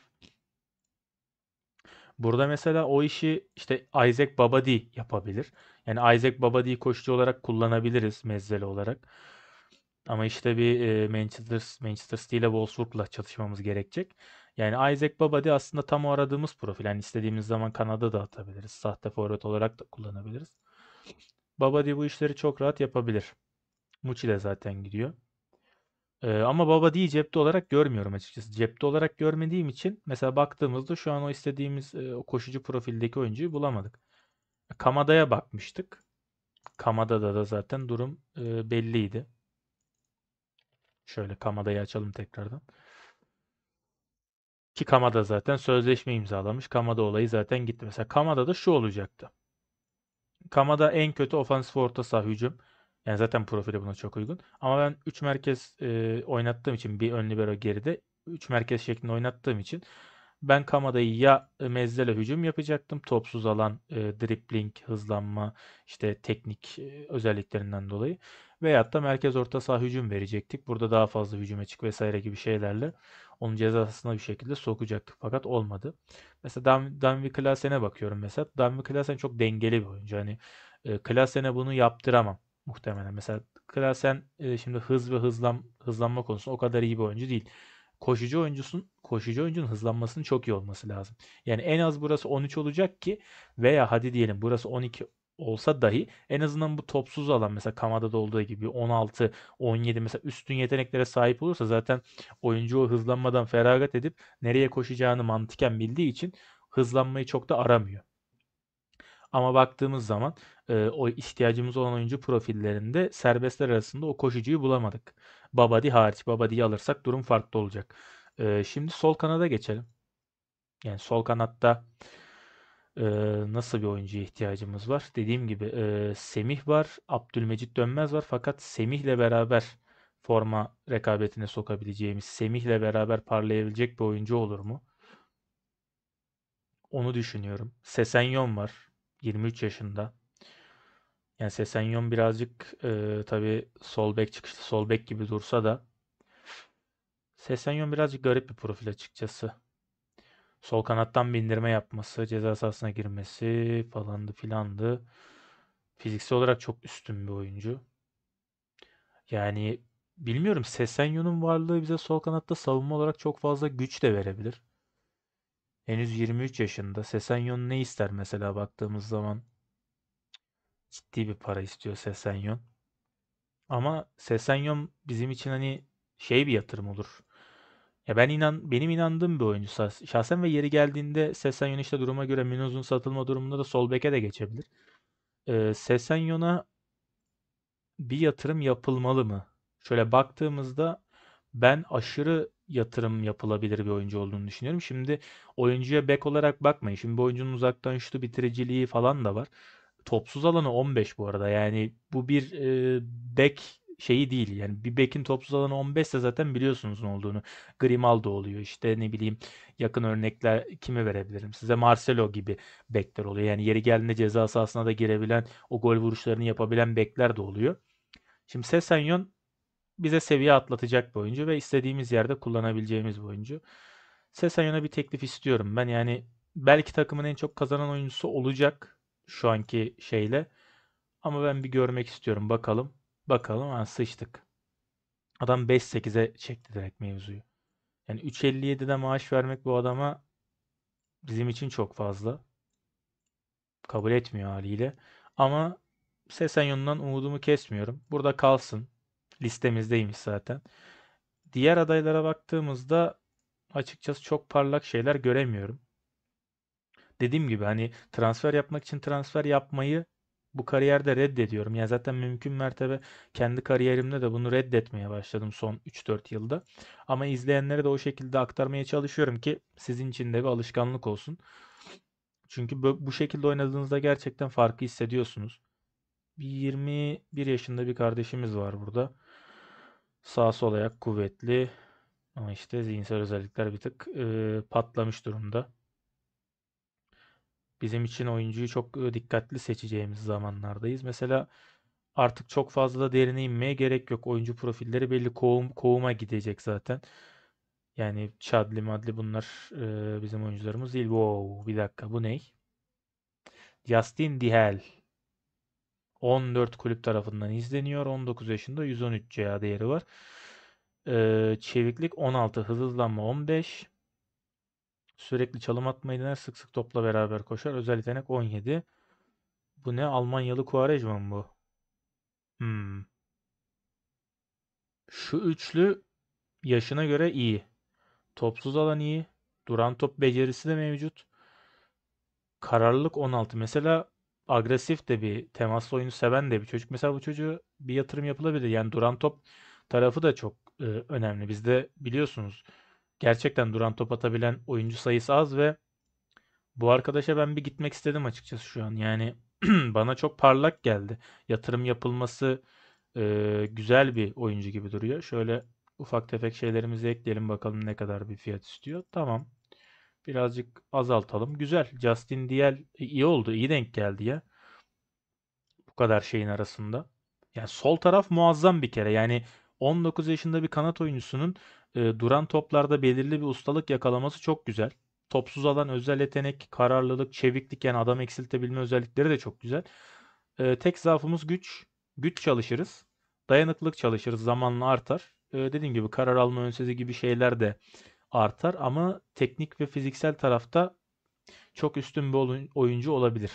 Burada mesela o işi işte Isaac Babadi yapabilir. Yani Isaac Babadi'yi koşucu olarak kullanabiliriz mezzeli olarak. Ama işte bir Manchester, Manchester City ile Wolfsburg'la çatışmamız gerekecek. Yani Isaac Babadi aslında tam o aradığımız profil. Yani istediğimiz zaman kanada da atabiliriz. Sahte forvet olarak da kullanabiliriz. Babadi bu işleri çok rahat yapabilir. Muçi de zaten gidiyor. Ee, ama Babadi'yi cepte olarak görmüyorum açıkçası. Cepte olarak görmediğim için mesela baktığımızda şu an o istediğimiz e, o koşucu profildeki oyuncuyu bulamadık. Kamada'ya bakmıştık. Kamada'da da zaten durum e, belliydi. Şöyle Kamada'yı açalım tekrardan. Ki Kamada zaten sözleşme imzalamış. Kamada olayı zaten gitti. Mesela Kamada da şu olacaktı. Kamada en kötü ofansif orta saha hücum. Yani zaten profili buna çok uygun. Ama ben 3 merkez e, oynattığım için bir ön libero geride 3 merkez şeklinde oynattığım için ben Kamada'yı ya mezzele hücum yapacaktım. Topsuz alan, e, dribbling, hızlanma, işte teknik e, özelliklerinden dolayı. Veyahut da merkez orta saha hücum verecektik. Burada daha fazla hücum açık vesaire gibi şeylerle onun cezasına bir şekilde sokacaktı fakat olmadı. Mesela Dan, Danvi Klasen'e bakıyorum mesela. Danvi Klasen çok dengeli bir oyuncu. Hani e, Klasen'e bunu yaptıramam muhtemelen. Mesela Klasen e, şimdi hız ve hızlan, hızlanma konusunda o kadar iyi bir oyuncu değil. Koşucu oyuncusun, koşucu oyuncunun hızlanmasının çok iyi olması lazım. Yani en az burası 13 olacak ki veya hadi diyelim burası 12 olsa dahi en azından bu topsuz alan mesela Kamada'da olduğu gibi 16, 17 mesela üstün yeteneklere sahip olursa zaten oyuncu o hızlanmadan feragat edip nereye koşacağını mantıken bildiği için hızlanmayı çok da aramıyor. Ama baktığımız zaman e, o ihtiyacımız olan oyuncu profillerinde serbestler arasında o koşucuyu bulamadık. Babadi hariç. Babadi'yi alırsak durum farklı olacak. E, şimdi sol kanada geçelim. Yani sol kanatta e, nasıl bir oyuncuya ihtiyacımız var? Dediğim gibi e, Semih var, Abdülmecit Dönmez var fakat Semih'le beraber forma rekabetine sokabileceğimiz, Semih'le beraber parlayabilecek bir oyuncu olur mu? Onu düşünüyorum. Sesenyon var. 23 yaşında. Yani Sesenyon birazcık e, tabii sol bek çıkışlı sol bek gibi dursa da Sesenyon birazcık garip bir profil açıkçası. Sol kanattan bindirme yapması, ceza sahasına girmesi falandı filandı. Fiziksel olarak çok üstün bir oyuncu. Yani bilmiyorum Sesenyon'un varlığı bize sol kanatta savunma olarak çok fazla güç de verebilir. Henüz 23 yaşında. Sesenyon ne ister mesela baktığımız zaman? Ciddi bir para istiyor Sesenyon. Ama Sesenyon bizim için hani şey bir yatırım olur. Ya ben inan benim inandığım bir oyuncu şahsen ve yeri geldiğinde Sessegnon duruma göre Minoz'un satılma durumunda da sol beke de geçebilir. Eee, Sessegnon'a bir yatırım yapılmalı mı? Şöyle baktığımızda ben aşırı yatırım yapılabilir bir oyuncu olduğunu düşünüyorum. Şimdi oyuncuya bek olarak bakmayın. Şimdi bu oyuncunun uzaktan şutu bitiriciliği falan da var. Topsuz alanı 15 bu arada. Yani bu bir eee bek şeyi değil. Yani bir bekin topsuz alanı 15 ise zaten biliyorsunuz ne olduğunu. Grimaldo oluyor işte ne bileyim yakın örnekler kimi verebilirim size? Marcelo gibi bekler oluyor. Yani yeri geldiğinde ceza sahasına da girebilen o gol vuruşlarını yapabilen bekler de oluyor. Şimdi Sesenyon bize seviye atlatacak bir oyuncu ve istediğimiz yerde kullanabileceğimiz bir oyuncu. Sesanyon'a bir teklif istiyorum. Ben yani belki takımın en çok kazanan oyuncusu olacak şu anki şeyle. Ama ben bir görmek istiyorum bakalım. Bakalım ha sıçtık. Adam 5-8'e çekti direkt mevzuyu. Yani 3.57'de maaş vermek bu adama bizim için çok fazla. Kabul etmiyor haliyle. Ama Sesenyon'dan umudumu kesmiyorum. Burada kalsın. Listemizdeymiş zaten. Diğer adaylara baktığımızda açıkçası çok parlak şeyler göremiyorum. Dediğim gibi hani transfer yapmak için transfer yapmayı bu kariyerde reddediyorum. Yani zaten mümkün mertebe kendi kariyerimde de bunu reddetmeye başladım son 3-4 yılda. Ama izleyenlere de o şekilde aktarmaya çalışıyorum ki sizin için de bir alışkanlık olsun. Çünkü bu şekilde oynadığınızda gerçekten farkı hissediyorsunuz. 21 yaşında bir kardeşimiz var burada. Sağ sol ayak kuvvetli. Ama işte zihinsel özellikler bir tık e, patlamış durumda bizim için oyuncuyu çok dikkatli seçeceğimiz zamanlardayız. Mesela artık çok fazla derine inmeye gerek yok. Oyuncu profilleri belli kovum, kovuma gidecek zaten. Yani Chadli Madli bunlar e, bizim oyuncularımız değil. Wow bir dakika bu ney? Justin Dihel. 14 kulüp tarafından izleniyor. 19 yaşında 113 CA değeri var. E, çeviklik 16, hızlanma 15. Sürekli çalım atmayı dener. Sık sık topla beraber koşar. Özel yetenek 17. Bu ne? Almanyalı Quaresma bu? Hmm. Şu üçlü yaşına göre iyi. Topsuz alan iyi. Duran top becerisi de mevcut. Kararlılık 16. Mesela agresif de bir temaslı oyunu seven de bir çocuk. Mesela bu çocuğu bir yatırım yapılabilir. Yani duran top tarafı da çok e, önemli. Bizde biliyorsunuz gerçekten duran top atabilen oyuncu sayısı az ve bu arkadaşa ben bir gitmek istedim açıkçası şu an. Yani bana çok parlak geldi. Yatırım yapılması e, güzel bir oyuncu gibi duruyor. Şöyle ufak tefek şeylerimizi ekleyelim bakalım ne kadar bir fiyat istiyor. Tamam. Birazcık azaltalım. Güzel. Justin Diel e, iyi oldu. iyi denk geldi ya. Bu kadar şeyin arasında. Yani sol taraf muazzam bir kere. Yani 19 yaşında bir kanat oyuncusunun e, duran toplarda belirli bir ustalık yakalaması çok güzel. Topsuz alan özel yetenek, kararlılık, çeviklik yani adam eksiltebilme özellikleri de çok güzel. E, tek zaafımız güç. Güç çalışırız. Dayanıklılık çalışırız. Zamanla artar. E, dediğim gibi karar alma önsezi gibi şeyler de artar ama teknik ve fiziksel tarafta çok üstün bir oyuncu olabilir.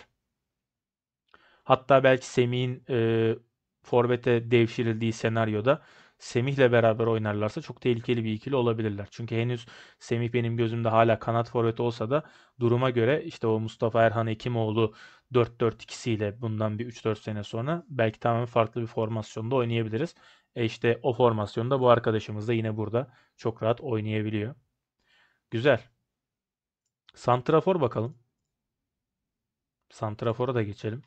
Hatta belki Semih'in e, Forvet'e devşirildiği senaryoda Semih'le beraber oynarlarsa çok tehlikeli bir ikili olabilirler. Çünkü henüz Semih benim gözümde hala kanat forvet olsa da duruma göre işte o Mustafa Erhan Ekimoğlu 4-4-2'siyle bundan bir 3-4 sene sonra belki tamamen farklı bir formasyonda oynayabiliriz. E işte o formasyonda bu arkadaşımız da yine burada çok rahat oynayabiliyor. Güzel. Santrafor bakalım. Santrafor'a da geçelim.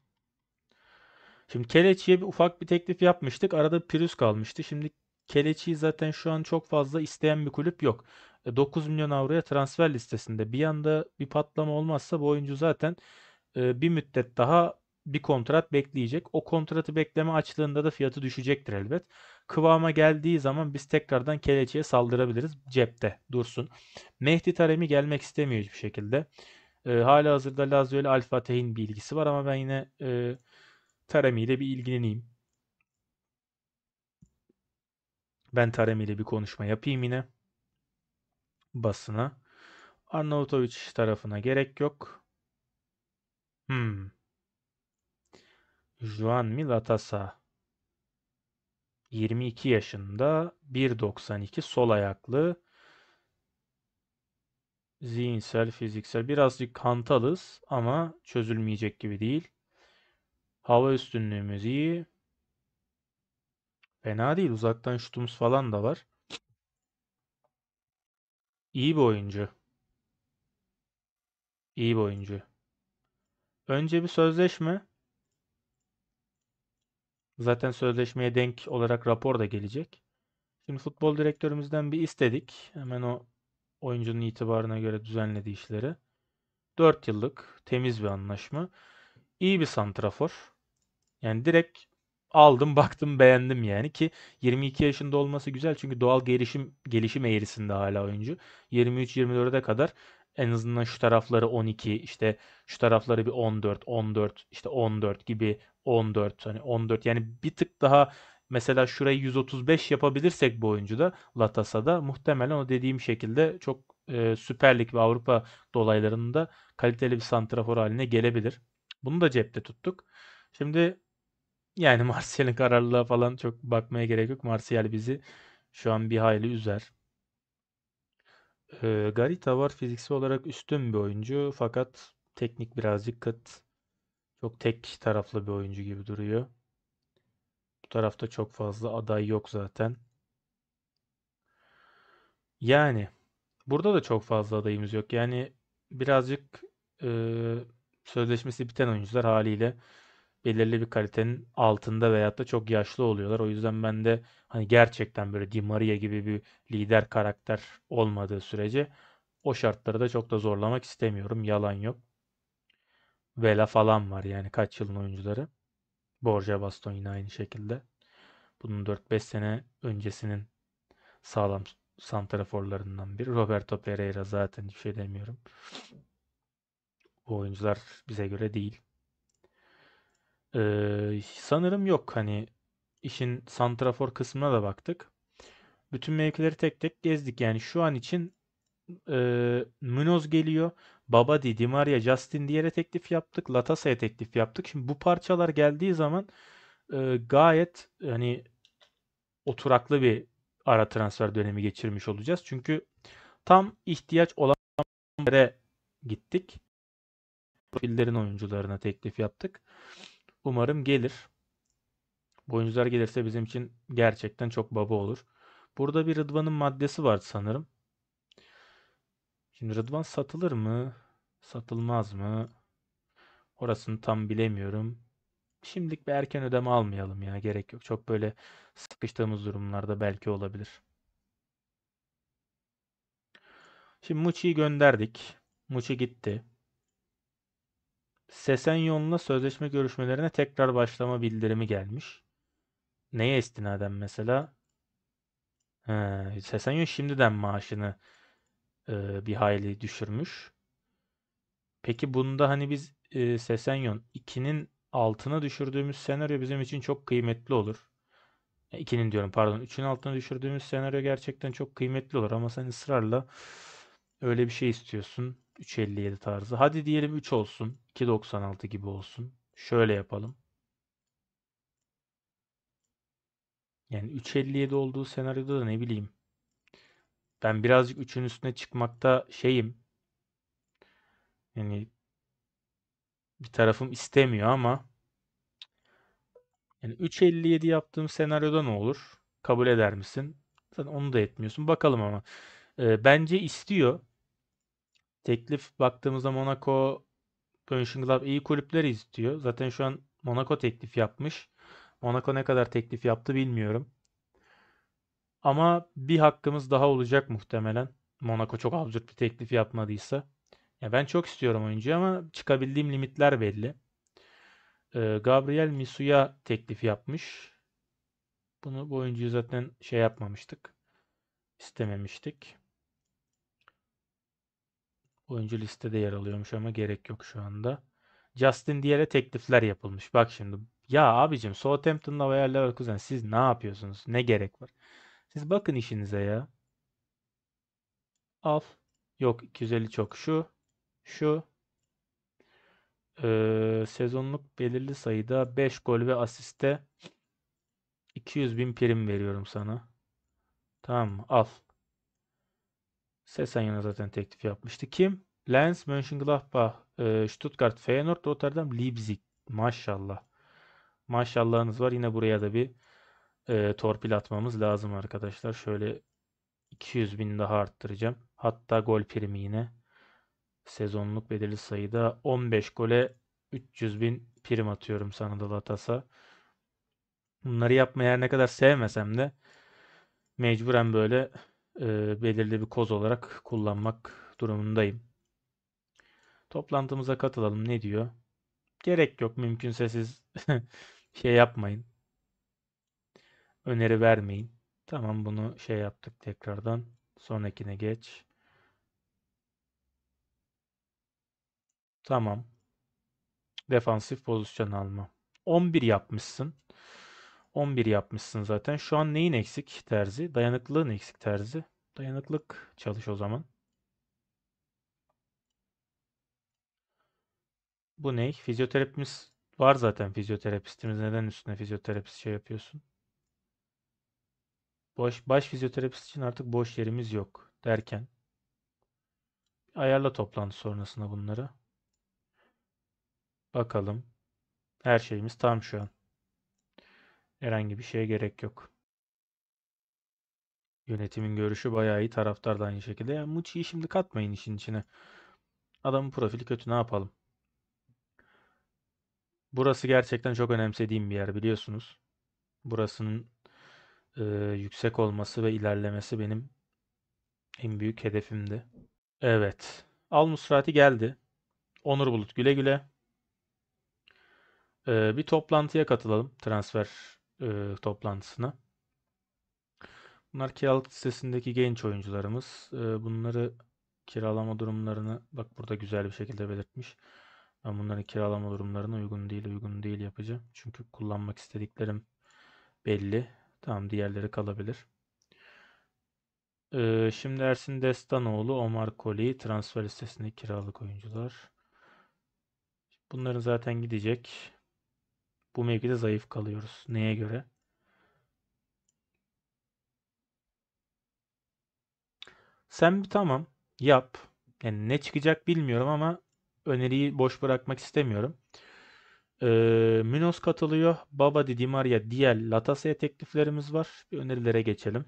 Şimdi Keleci'ye bir ufak bir teklif yapmıştık. Arada Pirus kalmıştı. Şimdi Keleçi'yi zaten şu an çok fazla isteyen bir kulüp yok. 9 e, milyon avroya transfer listesinde. Bir yanda bir patlama olmazsa bu oyuncu zaten e, bir müddet daha bir kontrat bekleyecek. O kontratı bekleme açlığında da fiyatı düşecektir elbet. Kıvama geldiği zaman biz tekrardan Keleci'ye saldırabiliriz. Cepte dursun. Mehdi Taremi gelmek istemiyor hiçbir şekilde. E, hala hazırda Lazio ile Alfa Tehin ilgisi var ama ben yine e, Taremi bir ilgileneyim. Ben Taremi bir konuşma yapayım yine. Basına. Arnautovic tarafına gerek yok. Hmm. Juan Milatasa 22 yaşında 1.92 sol ayaklı zihinsel fiziksel birazcık kantalız ama çözülmeyecek gibi değil. Hava üstünlüğümüz iyi. Fena değil. Uzaktan şutumuz falan da var. İyi bir oyuncu. İyi bir oyuncu. Önce bir sözleşme. Zaten sözleşmeye denk olarak rapor da gelecek. Şimdi futbol direktörümüzden bir istedik. Hemen o oyuncunun itibarına göre düzenlediği işleri. 4 yıllık temiz bir anlaşma iyi bir santrafor. Yani direkt aldım baktım beğendim yani ki 22 yaşında olması güzel çünkü doğal gelişim gelişim eğrisinde hala oyuncu. 23-24'e kadar en azından şu tarafları 12 işte şu tarafları bir 14 14 işte 14 gibi 14 hani 14 yani bir tık daha mesela şurayı 135 yapabilirsek bu oyuncuda Latasa'da muhtemelen o dediğim şekilde çok e, Süper ve Avrupa dolaylarında kaliteli bir santrafor haline gelebilir. Bunu da cepte tuttuk. Şimdi yani Martial'in kararlılığa falan çok bakmaya gerek yok. Martial bizi şu an bir hayli üzer. Ee, Garita var fiziksel olarak üstün bir oyuncu fakat teknik birazcık kıt. Çok tek taraflı bir oyuncu gibi duruyor. Bu tarafta çok fazla aday yok zaten. Yani burada da çok fazla adayımız yok. Yani birazcık e, sözleşmesi biten oyuncular haliyle belirli bir kalitenin altında veyahut da çok yaşlı oluyorlar. O yüzden ben de hani gerçekten böyle Di Maria gibi bir lider karakter olmadığı sürece o şartları da çok da zorlamak istemiyorum. Yalan yok. Vela falan var yani kaç yılın oyuncuları. Borja Baston yine aynı şekilde. Bunun 4-5 sene öncesinin sağlam santraforlarından biri. Roberto Pereira zaten hiçbir şey demiyorum. Bu oyuncular bize göre değil. Ee, sanırım yok hani işin santrafor kısmına da baktık. Bütün mevkileri tek tek gezdik. Yani şu an için e, Munoz geliyor. Babadi, Di Maria, Justin diğere teklif yaptık. Latasa'ya teklif yaptık. Şimdi bu parçalar geldiği zaman e, gayet hani oturaklı bir ara transfer dönemi geçirmiş olacağız. Çünkü tam ihtiyaç olan yere gittik profillerin oyuncularına teklif yaptık. Umarım gelir. Bu oyuncular gelirse bizim için gerçekten çok baba olur. Burada bir Rıdvan'ın maddesi vardı sanırım. Şimdi Rıdvan satılır mı? Satılmaz mı? Orasını tam bilemiyorum. Şimdilik bir erken ödeme almayalım ya gerek yok. Çok böyle sıkıştığımız durumlarda belki olabilir. Şimdi Muçi'yi gönderdik. Muçi gitti. Sesenyon'la sözleşme görüşmelerine tekrar başlama bildirimi gelmiş. Neye istinaden mesela? He, Sesenyon şimdiden maaşını e, bir hayli düşürmüş. Peki bunda hani biz e, Sesenyon 2'nin altına düşürdüğümüz senaryo bizim için çok kıymetli olur. 2'nin diyorum pardon 3'ün altına düşürdüğümüz senaryo gerçekten çok kıymetli olur ama sen ısrarla öyle bir şey istiyorsun. 3.57 tarzı. Hadi diyelim 3 olsun. 2.96 gibi olsun. Şöyle yapalım. Yani 3.57 olduğu senaryoda da ne bileyim. Ben birazcık 3'ün üstüne çıkmakta şeyim. Yani bir tarafım istemiyor ama yani 3.57 yaptığım senaryoda ne olur? Kabul eder misin? Sen onu da etmiyorsun. Bakalım ama. E, bence istiyor. Teklif baktığımızda Monaco Mönchengladbach iyi kulüpleri istiyor. Zaten şu an Monaco teklif yapmış. Monaco ne kadar teklif yaptı bilmiyorum. Ama bir hakkımız daha olacak muhtemelen. Monaco çok absürt bir teklif yapmadıysa. Ya ben çok istiyorum oyuncuyu ama çıkabildiğim limitler belli. Ee, Gabriel Misu'ya teklif yapmış. Bunu bu oyuncuyu zaten şey yapmamıştık. İstememiştik. Oyuncu listede yer alıyormuş ama gerek yok şu anda. Justin Diyer'e teklifler yapılmış. Bak şimdi ya abicim Southampton'la veya Leverkusen siz ne yapıyorsunuz? Ne gerek var? Siz bakın işinize ya. Al. Yok 250 çok. Şu. Şu. Ee, sezonluk belirli sayıda 5 gol ve asiste 200 bin prim veriyorum sana. Tamam mı? Al. Sessegnon zaten teklif yapmıştı. Kim? Lens, Mönchengladbach, e, Stuttgart, Feyenoord, Rotterdam, Leipzig. Maşallah. Maşallahınız var. Yine buraya da bir e, torpil atmamız lazım arkadaşlar. Şöyle 200 bin daha arttıracağım. Hatta gol primi yine. Sezonluk bedeli sayıda 15 gole 300 bin prim atıyorum Sanadolu Atas'a. Bunları yapmaya ne kadar sevmesem de mecburen böyle e, belirli bir koz olarak kullanmak durumundayım. Toplantımıza katılalım ne diyor? Gerek yok mümkünse siz şey yapmayın. Öneri vermeyin. Tamam bunu şey yaptık tekrardan. Sonrakine geç. Tamam. Defansif pozisyon alma. 11 yapmışsın. 11 yapmışsın zaten. Şu an neyin eksik terzi? Dayanıklılığın eksik terzi. Dayanıklık çalış o zaman. Bu ne? Fizyoterapimiz var zaten fizyoterapistimiz. Neden üstüne fizyoterapist şey yapıyorsun? Boş, baş fizyoterapist için artık boş yerimiz yok derken ayarla toplantı sonrasında bunları. Bakalım. Her şeyimiz tam şu an. Herhangi bir şeye gerek yok. Yönetimin görüşü bayağı iyi. Taraftar da aynı şekilde. Yani Muçi'yi şimdi katmayın işin içine. Adamın profili kötü ne yapalım. Burası gerçekten çok önemsediğim bir yer biliyorsunuz. Burasının e, yüksek olması ve ilerlemesi benim en büyük hedefimdi. Evet. Al Musrati geldi. Onur Bulut güle güle. Ee, bir toplantıya katılalım transfer e, toplantısına. Bunlar kiralık listesindeki genç oyuncularımız. E, bunları kiralama durumlarını bak burada güzel bir şekilde belirtmiş. Ben bunların kiralama durumlarına uygun değil uygun değil yapacağım. Çünkü kullanmak istediklerim belli. Tamam diğerleri kalabilir. Ee, şimdi Ersin Destanoğlu, Omar Koli transfer listesinde kiralık oyuncular. Bunların zaten gidecek bu mevkide zayıf kalıyoruz. Neye göre? Sen bir tamam yap. Yani ne çıkacak bilmiyorum ama öneriyi boş bırakmak istemiyorum. Ee, Minos katılıyor. Baba Di Maria Diel Latasa'ya tekliflerimiz var. Bir önerilere geçelim.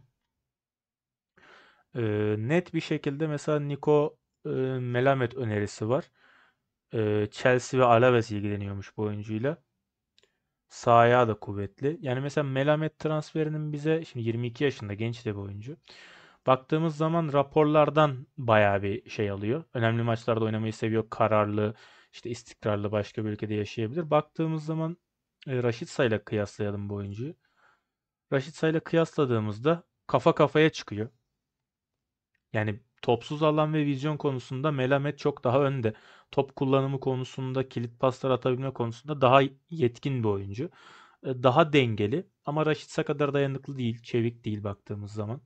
Ee, net bir şekilde mesela Nico e, Melamed önerisi var. Ee, Chelsea ve Alaves ilgileniyormuş bu oyuncuyla. Sahaya da kuvvetli. Yani mesela Melamet transferinin bize şimdi 22 yaşında genç de bir oyuncu. Baktığımız zaman raporlardan bayağı bir şey alıyor. Önemli maçlarda oynamayı seviyor. Kararlı, işte istikrarlı başka bir ülkede yaşayabilir. Baktığımız zaman e, Raşit Say'la kıyaslayalım bu oyuncuyu. Raşit Say'la kıyasladığımızda kafa kafaya çıkıyor. Yani Topsuz alan ve vizyon konusunda Melamed çok daha önde. Top kullanımı konusunda, kilit paslar atabilme konusunda daha yetkin bir oyuncu. E, daha dengeli ama Raşitsa kadar dayanıklı değil, çevik değil baktığımız zaman.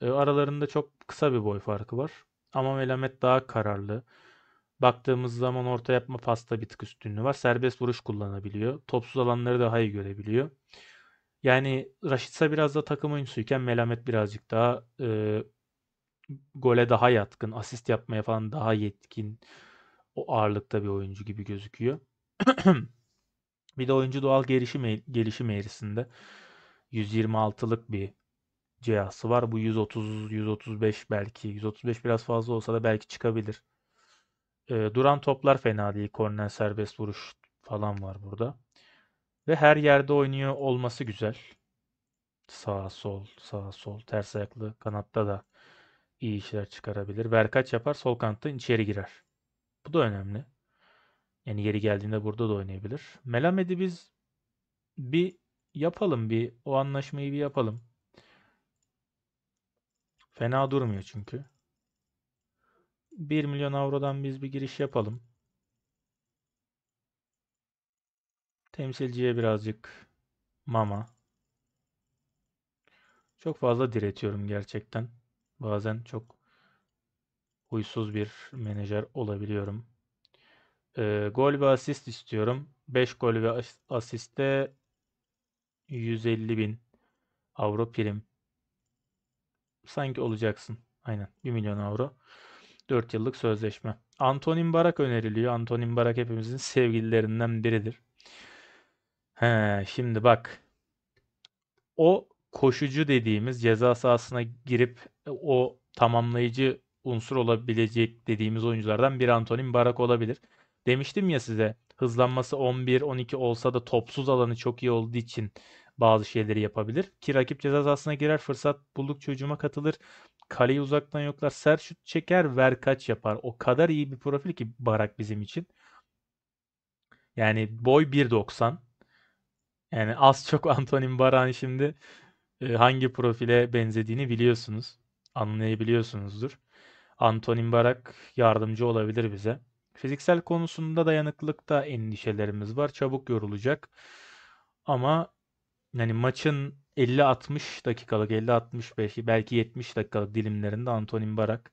E, aralarında çok kısa bir boy farkı var. Ama Melamed daha kararlı. Baktığımız zaman orta yapma pasta bir tık üstünlüğü var. Serbest vuruş kullanabiliyor. Topsuz alanları daha iyi görebiliyor. Yani Raşitsa biraz da takım oyuncusuyken Melamet birazcık daha e, gole daha yatkın, asist yapmaya falan daha yetkin o ağırlıkta bir oyuncu gibi gözüküyor. bir de oyuncu doğal gelişim e, gelişim eğrisinde 126'lık bir cihası var. Bu 130 135 belki 135 biraz fazla olsa da belki çıkabilir. E, duran toplar fena değil. Korner serbest vuruş falan var burada. Ve her yerde oynuyor olması güzel. Sağ sol, sağ sol, ters ayaklı kanatta da iyi işler çıkarabilir. Verkaç yapar sol kanatta içeri girer. Bu da önemli. Yani yeri geldiğinde burada da oynayabilir. Melamed'i biz bir yapalım bir o anlaşmayı bir yapalım. Fena durmuyor çünkü. 1 milyon avrodan biz bir giriş yapalım. Temsilciye birazcık mama. Çok fazla diretiyorum gerçekten. Bazen çok huysuz bir menajer olabiliyorum. E, gol ve asist istiyorum. 5 gol ve asiste 150 bin avro prim. Sanki olacaksın. Aynen 1 milyon avro. 4 yıllık sözleşme. Antonin Barak öneriliyor. Antonin Barak hepimizin sevgililerinden biridir. He, şimdi bak. O koşucu dediğimiz ceza sahasına girip e, o tamamlayıcı unsur olabilecek dediğimiz oyunculardan bir Antonin Barak olabilir. Demiştim ya size hızlanması 11-12 olsa da topsuz alanı çok iyi olduğu için bazı şeyleri yapabilir. Ki rakip ceza sahasına girer fırsat bulduk çocuğuma katılır. Kaleyi uzaktan yoklar. Sert şut çeker ver kaç yapar. O kadar iyi bir profil ki Barak bizim için. Yani boy 1.90. Yani az çok Antonin Baran şimdi ee, hangi profile benzediğini biliyorsunuz. Anlayabiliyorsunuzdur. Antonin Barak yardımcı olabilir bize. Fiziksel konusunda dayanıklılıkta endişelerimiz var. Çabuk yorulacak. Ama yani maçın 50-60 dakikalık, 50-65 belki 70 dakikalık dilimlerinde Antonin Barak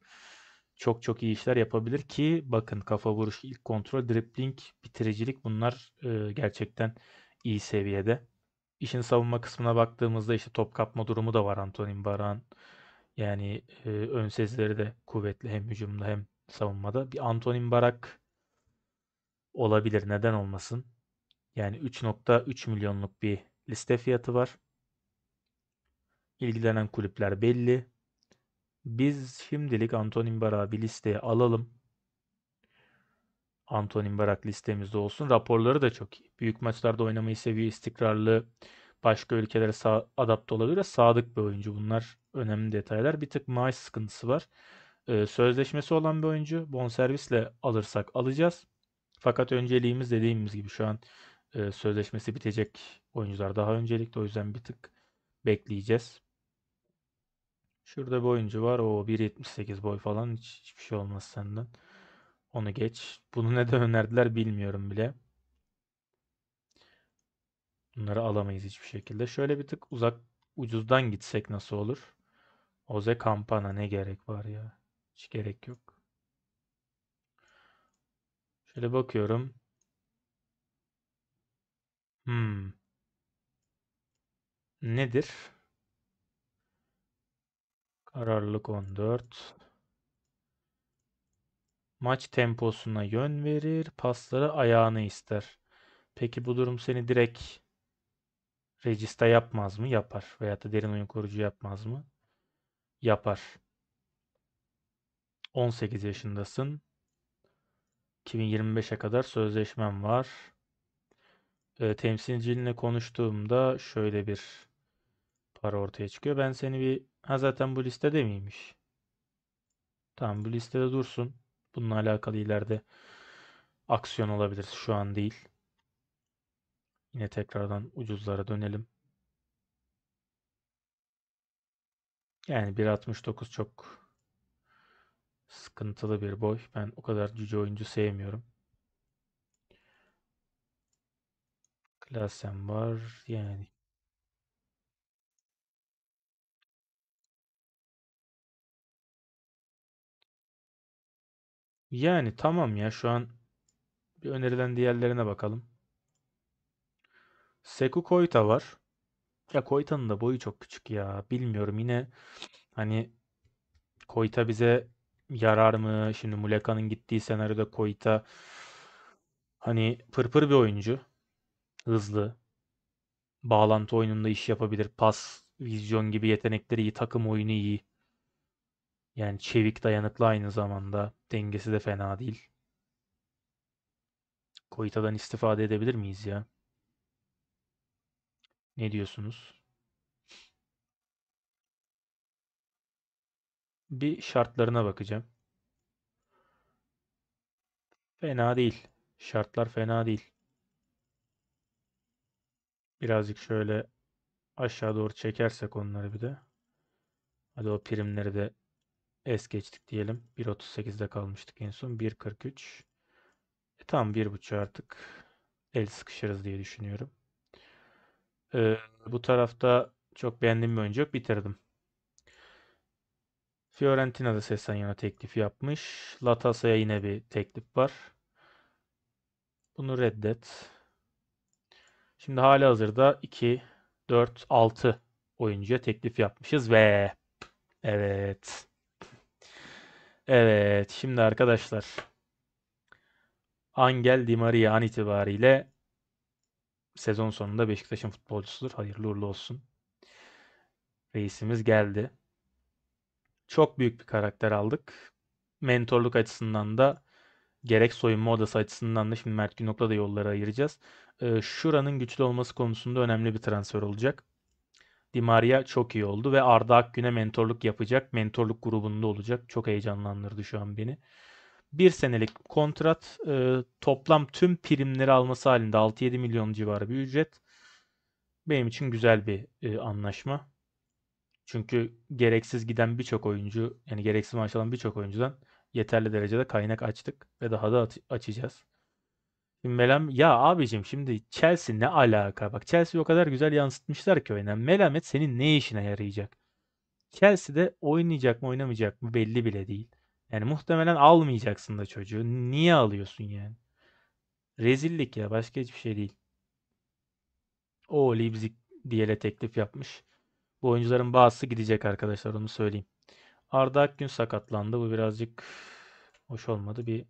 çok çok iyi işler yapabilir ki bakın kafa vuruş, ilk kontrol, dribling, bitiricilik bunlar e, gerçekten iyi seviyede. İşin savunma kısmına baktığımızda işte top kapma durumu da var Antonin Baran. Yani e, ön sesleri de kuvvetli hem hücumda hem savunmada. Bir Antonin Barak olabilir. Neden olmasın? Yani 3.3 milyonluk bir liste fiyatı var. İlgilenen kulüpler belli. Biz şimdilik Antonin Barak'ı bir listeye alalım. Antonin Barak listemizde olsun. Raporları da çok iyi. Büyük maçlarda oynamayı seviyor, istikrarlı. Başka ülkelere sağ, adapte olabilir. Sadık bir oyuncu. Bunlar önemli detaylar. Bir tık maaş sıkıntısı var. Ee, sözleşmesi olan bir oyuncu. Bonservisle alırsak alacağız. Fakat önceliğimiz dediğimiz gibi şu an e, sözleşmesi bitecek oyuncular daha öncelikli. O yüzden bir tık bekleyeceğiz. Şurada bir oyuncu var. O 1.78 boy falan. Hiç, hiçbir şey olmaz senden. Onu geç. Bunu neden önerdiler bilmiyorum bile. Bunları alamayız hiçbir şekilde. Şöyle bir tık uzak ucuzdan gitsek nasıl olur? Oze Kampana ne gerek var ya? Hiç gerek yok. Şöyle bakıyorum. Hmm. Nedir? Kararlılık 14. Maç temposuna yön verir, pasları ayağını ister. Peki bu durum seni direkt regista yapmaz mı? Yapar. Veyahut da derin oyun korucu yapmaz mı? Yapar. 18 yaşındasın. 2025'e kadar sözleşmem var. E, ee, temsilcilinle konuştuğumda şöyle bir para ortaya çıkıyor. Ben seni bir... Ha zaten bu listede miymiş? Tamam bu listede dursun. Bununla alakalı ileride aksiyon olabilir. Şu an değil. Yine tekrardan ucuzlara dönelim. Yani 1.69 çok sıkıntılı bir boy. Ben o kadar cüce oyuncu sevmiyorum. Klasen var. Yani Yani tamam ya şu an bir önerilen diğerlerine bakalım. Seku Koita var. Ya Koita'nın da boyu çok küçük ya. Bilmiyorum yine hani Koita bize yarar mı? Şimdi Muleka'nın gittiği senaryoda Koita hani pırpır bir oyuncu. Hızlı. Bağlantı oyununda iş yapabilir. Pas, vizyon gibi yetenekleri iyi. Takım oyunu iyi. Yani çevik dayanıklı aynı zamanda. Dengesi de fena değil. Koita'dan istifade edebilir miyiz ya? Ne diyorsunuz? Bir şartlarına bakacağım. Fena değil. Şartlar fena değil. Birazcık şöyle aşağı doğru çekersek onları bir de. Hadi o primleri de es geçtik diyelim. 1.38'de kalmıştık en son. 1.43. E, tam 1.5 artık el sıkışırız diye düşünüyorum. E, bu tarafta çok beğendiğim bir oyuncu yok. Bitirdim. Fiorentina'da sesten yana teklif yapmış. Latasa'ya yine bir teklif var. Bunu reddet. Şimdi hala hazırda 2, 4, 6 oyuncuya teklif yapmışız ve evet. Evet şimdi arkadaşlar Angel Di Maria an itibariyle sezon sonunda Beşiktaş'ın futbolcusudur. Hayırlı uğurlu olsun. Reisimiz geldi. Çok büyük bir karakter aldık. Mentorluk açısından da gerek soyunma odası açısından da şimdi Mert Günok'la da yolları ayıracağız. Ee, şuranın güçlü olması konusunda önemli bir transfer olacak. Di Maria çok iyi oldu ve Arda Akgün'e mentorluk yapacak. Mentorluk grubunda olacak. Çok heyecanlandırdı şu an beni. Bir senelik kontrat e, toplam tüm primleri alması halinde 6-7 milyon civarı bir ücret. Benim için güzel bir e, anlaşma. Çünkü gereksiz giden birçok oyuncu yani gereksiz maaş alan birçok oyuncudan yeterli derecede kaynak açtık ve daha da açacağız. Melam ya abicim şimdi Chelsea ne alaka? Bak Chelsea o kadar güzel yansıtmışlar ki oyuna. Melamet senin ne işine yarayacak? Chelsea'de oynayacak mı oynamayacak mı belli bile değil. Yani muhtemelen almayacaksın da çocuğu. Niye alıyorsun yani? Rezillik ya başka hiçbir şey değil. O Leipzig diyele teklif yapmış. Bu oyuncuların bazısı gidecek arkadaşlar onu söyleyeyim. Arda Akgün sakatlandı. Bu birazcık hoş olmadı. Bir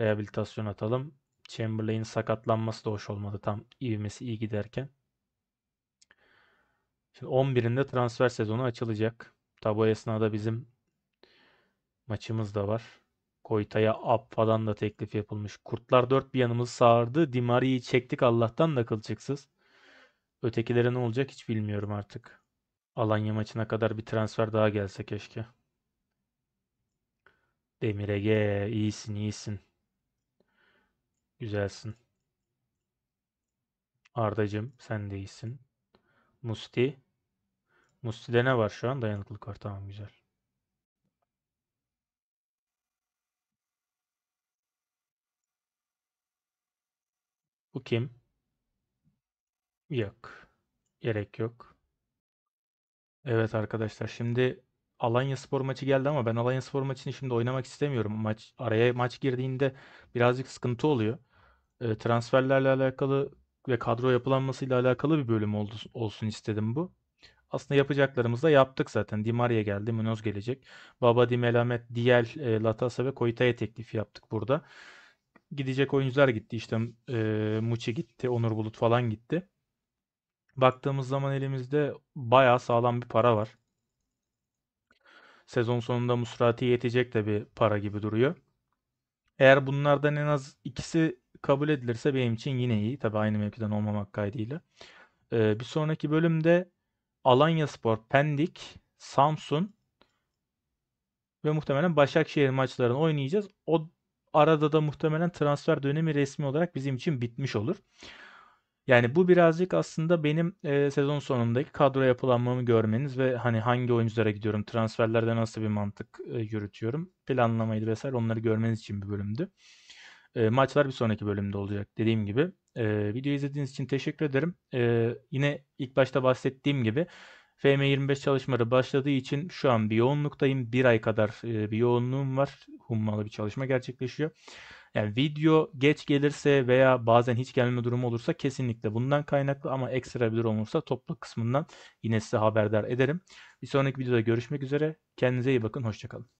rehabilitasyon atalım. Chamberlain'in sakatlanması da hoş olmadı tam ivmesi iyi giderken. Şimdi 11'inde transfer sezonu açılacak. Tabu esnada bizim maçımız da var. Koyta'ya ap falan da teklif yapılmış. Kurtlar dört bir yanımız sağırdı. Dimari'yi çektik Allah'tan da kılçıksız. Ötekilere ne olacak hiç bilmiyorum artık. Alanya maçına kadar bir transfer daha gelse keşke. Demir Ege iyisin iyisin. Güzelsin. Ardacım sen de iyisin. Musti. Musti'de ne var şu an? Dayanıklılık var. Tamam güzel. Bu kim? Yok. Gerek yok. Evet arkadaşlar şimdi Alanya Spor maçı geldi ama ben Alanya Spor maçını şimdi oynamak istemiyorum. Maç araya maç girdiğinde birazcık sıkıntı oluyor e, transferlerle alakalı ve kadro yapılanmasıyla alakalı bir bölüm oldu, olsun istedim bu. Aslında yapacaklarımızı da yaptık zaten. Dimaria geldi, Munoz gelecek. Baba Di Melamet, Diel, e, Latasa ve Koita'ya teklif yaptık burada. Gidecek oyuncular gitti. İşte e, Muçi gitti, Onur Bulut falan gitti. Baktığımız zaman elimizde bayağı sağlam bir para var. Sezon sonunda Musrati yetecek de bir para gibi duruyor. Eğer bunlardan en az ikisi kabul edilirse benim için yine iyi. tabii aynı mevkiden olmamak kaydıyla. Ee, bir sonraki bölümde Alanya Spor, Pendik, Samsun ve muhtemelen Başakşehir maçlarını oynayacağız. O arada da muhtemelen transfer dönemi resmi olarak bizim için bitmiş olur. Yani bu birazcık aslında benim e, sezon sonundaki kadro yapılanmamı görmeniz ve hani hangi oyunculara gidiyorum, transferlerde nasıl bir mantık e, yürütüyorum, planlamaydı vesaire onları görmeniz için bir bölümdü maçlar bir sonraki bölümde olacak dediğim gibi. E, videoyu izlediğiniz için teşekkür ederim. E, yine ilk başta bahsettiğim gibi FM25 çalışmaları başladığı için şu an bir yoğunluktayım. Bir ay kadar e, bir yoğunluğum var. Hummalı bir çalışma gerçekleşiyor. Yani video geç gelirse veya bazen hiç gelme durumu olursa kesinlikle bundan kaynaklı ama ekstra bir durum olursa toplu kısmından yine size haberdar ederim. Bir sonraki videoda görüşmek üzere. Kendinize iyi bakın. Hoşçakalın.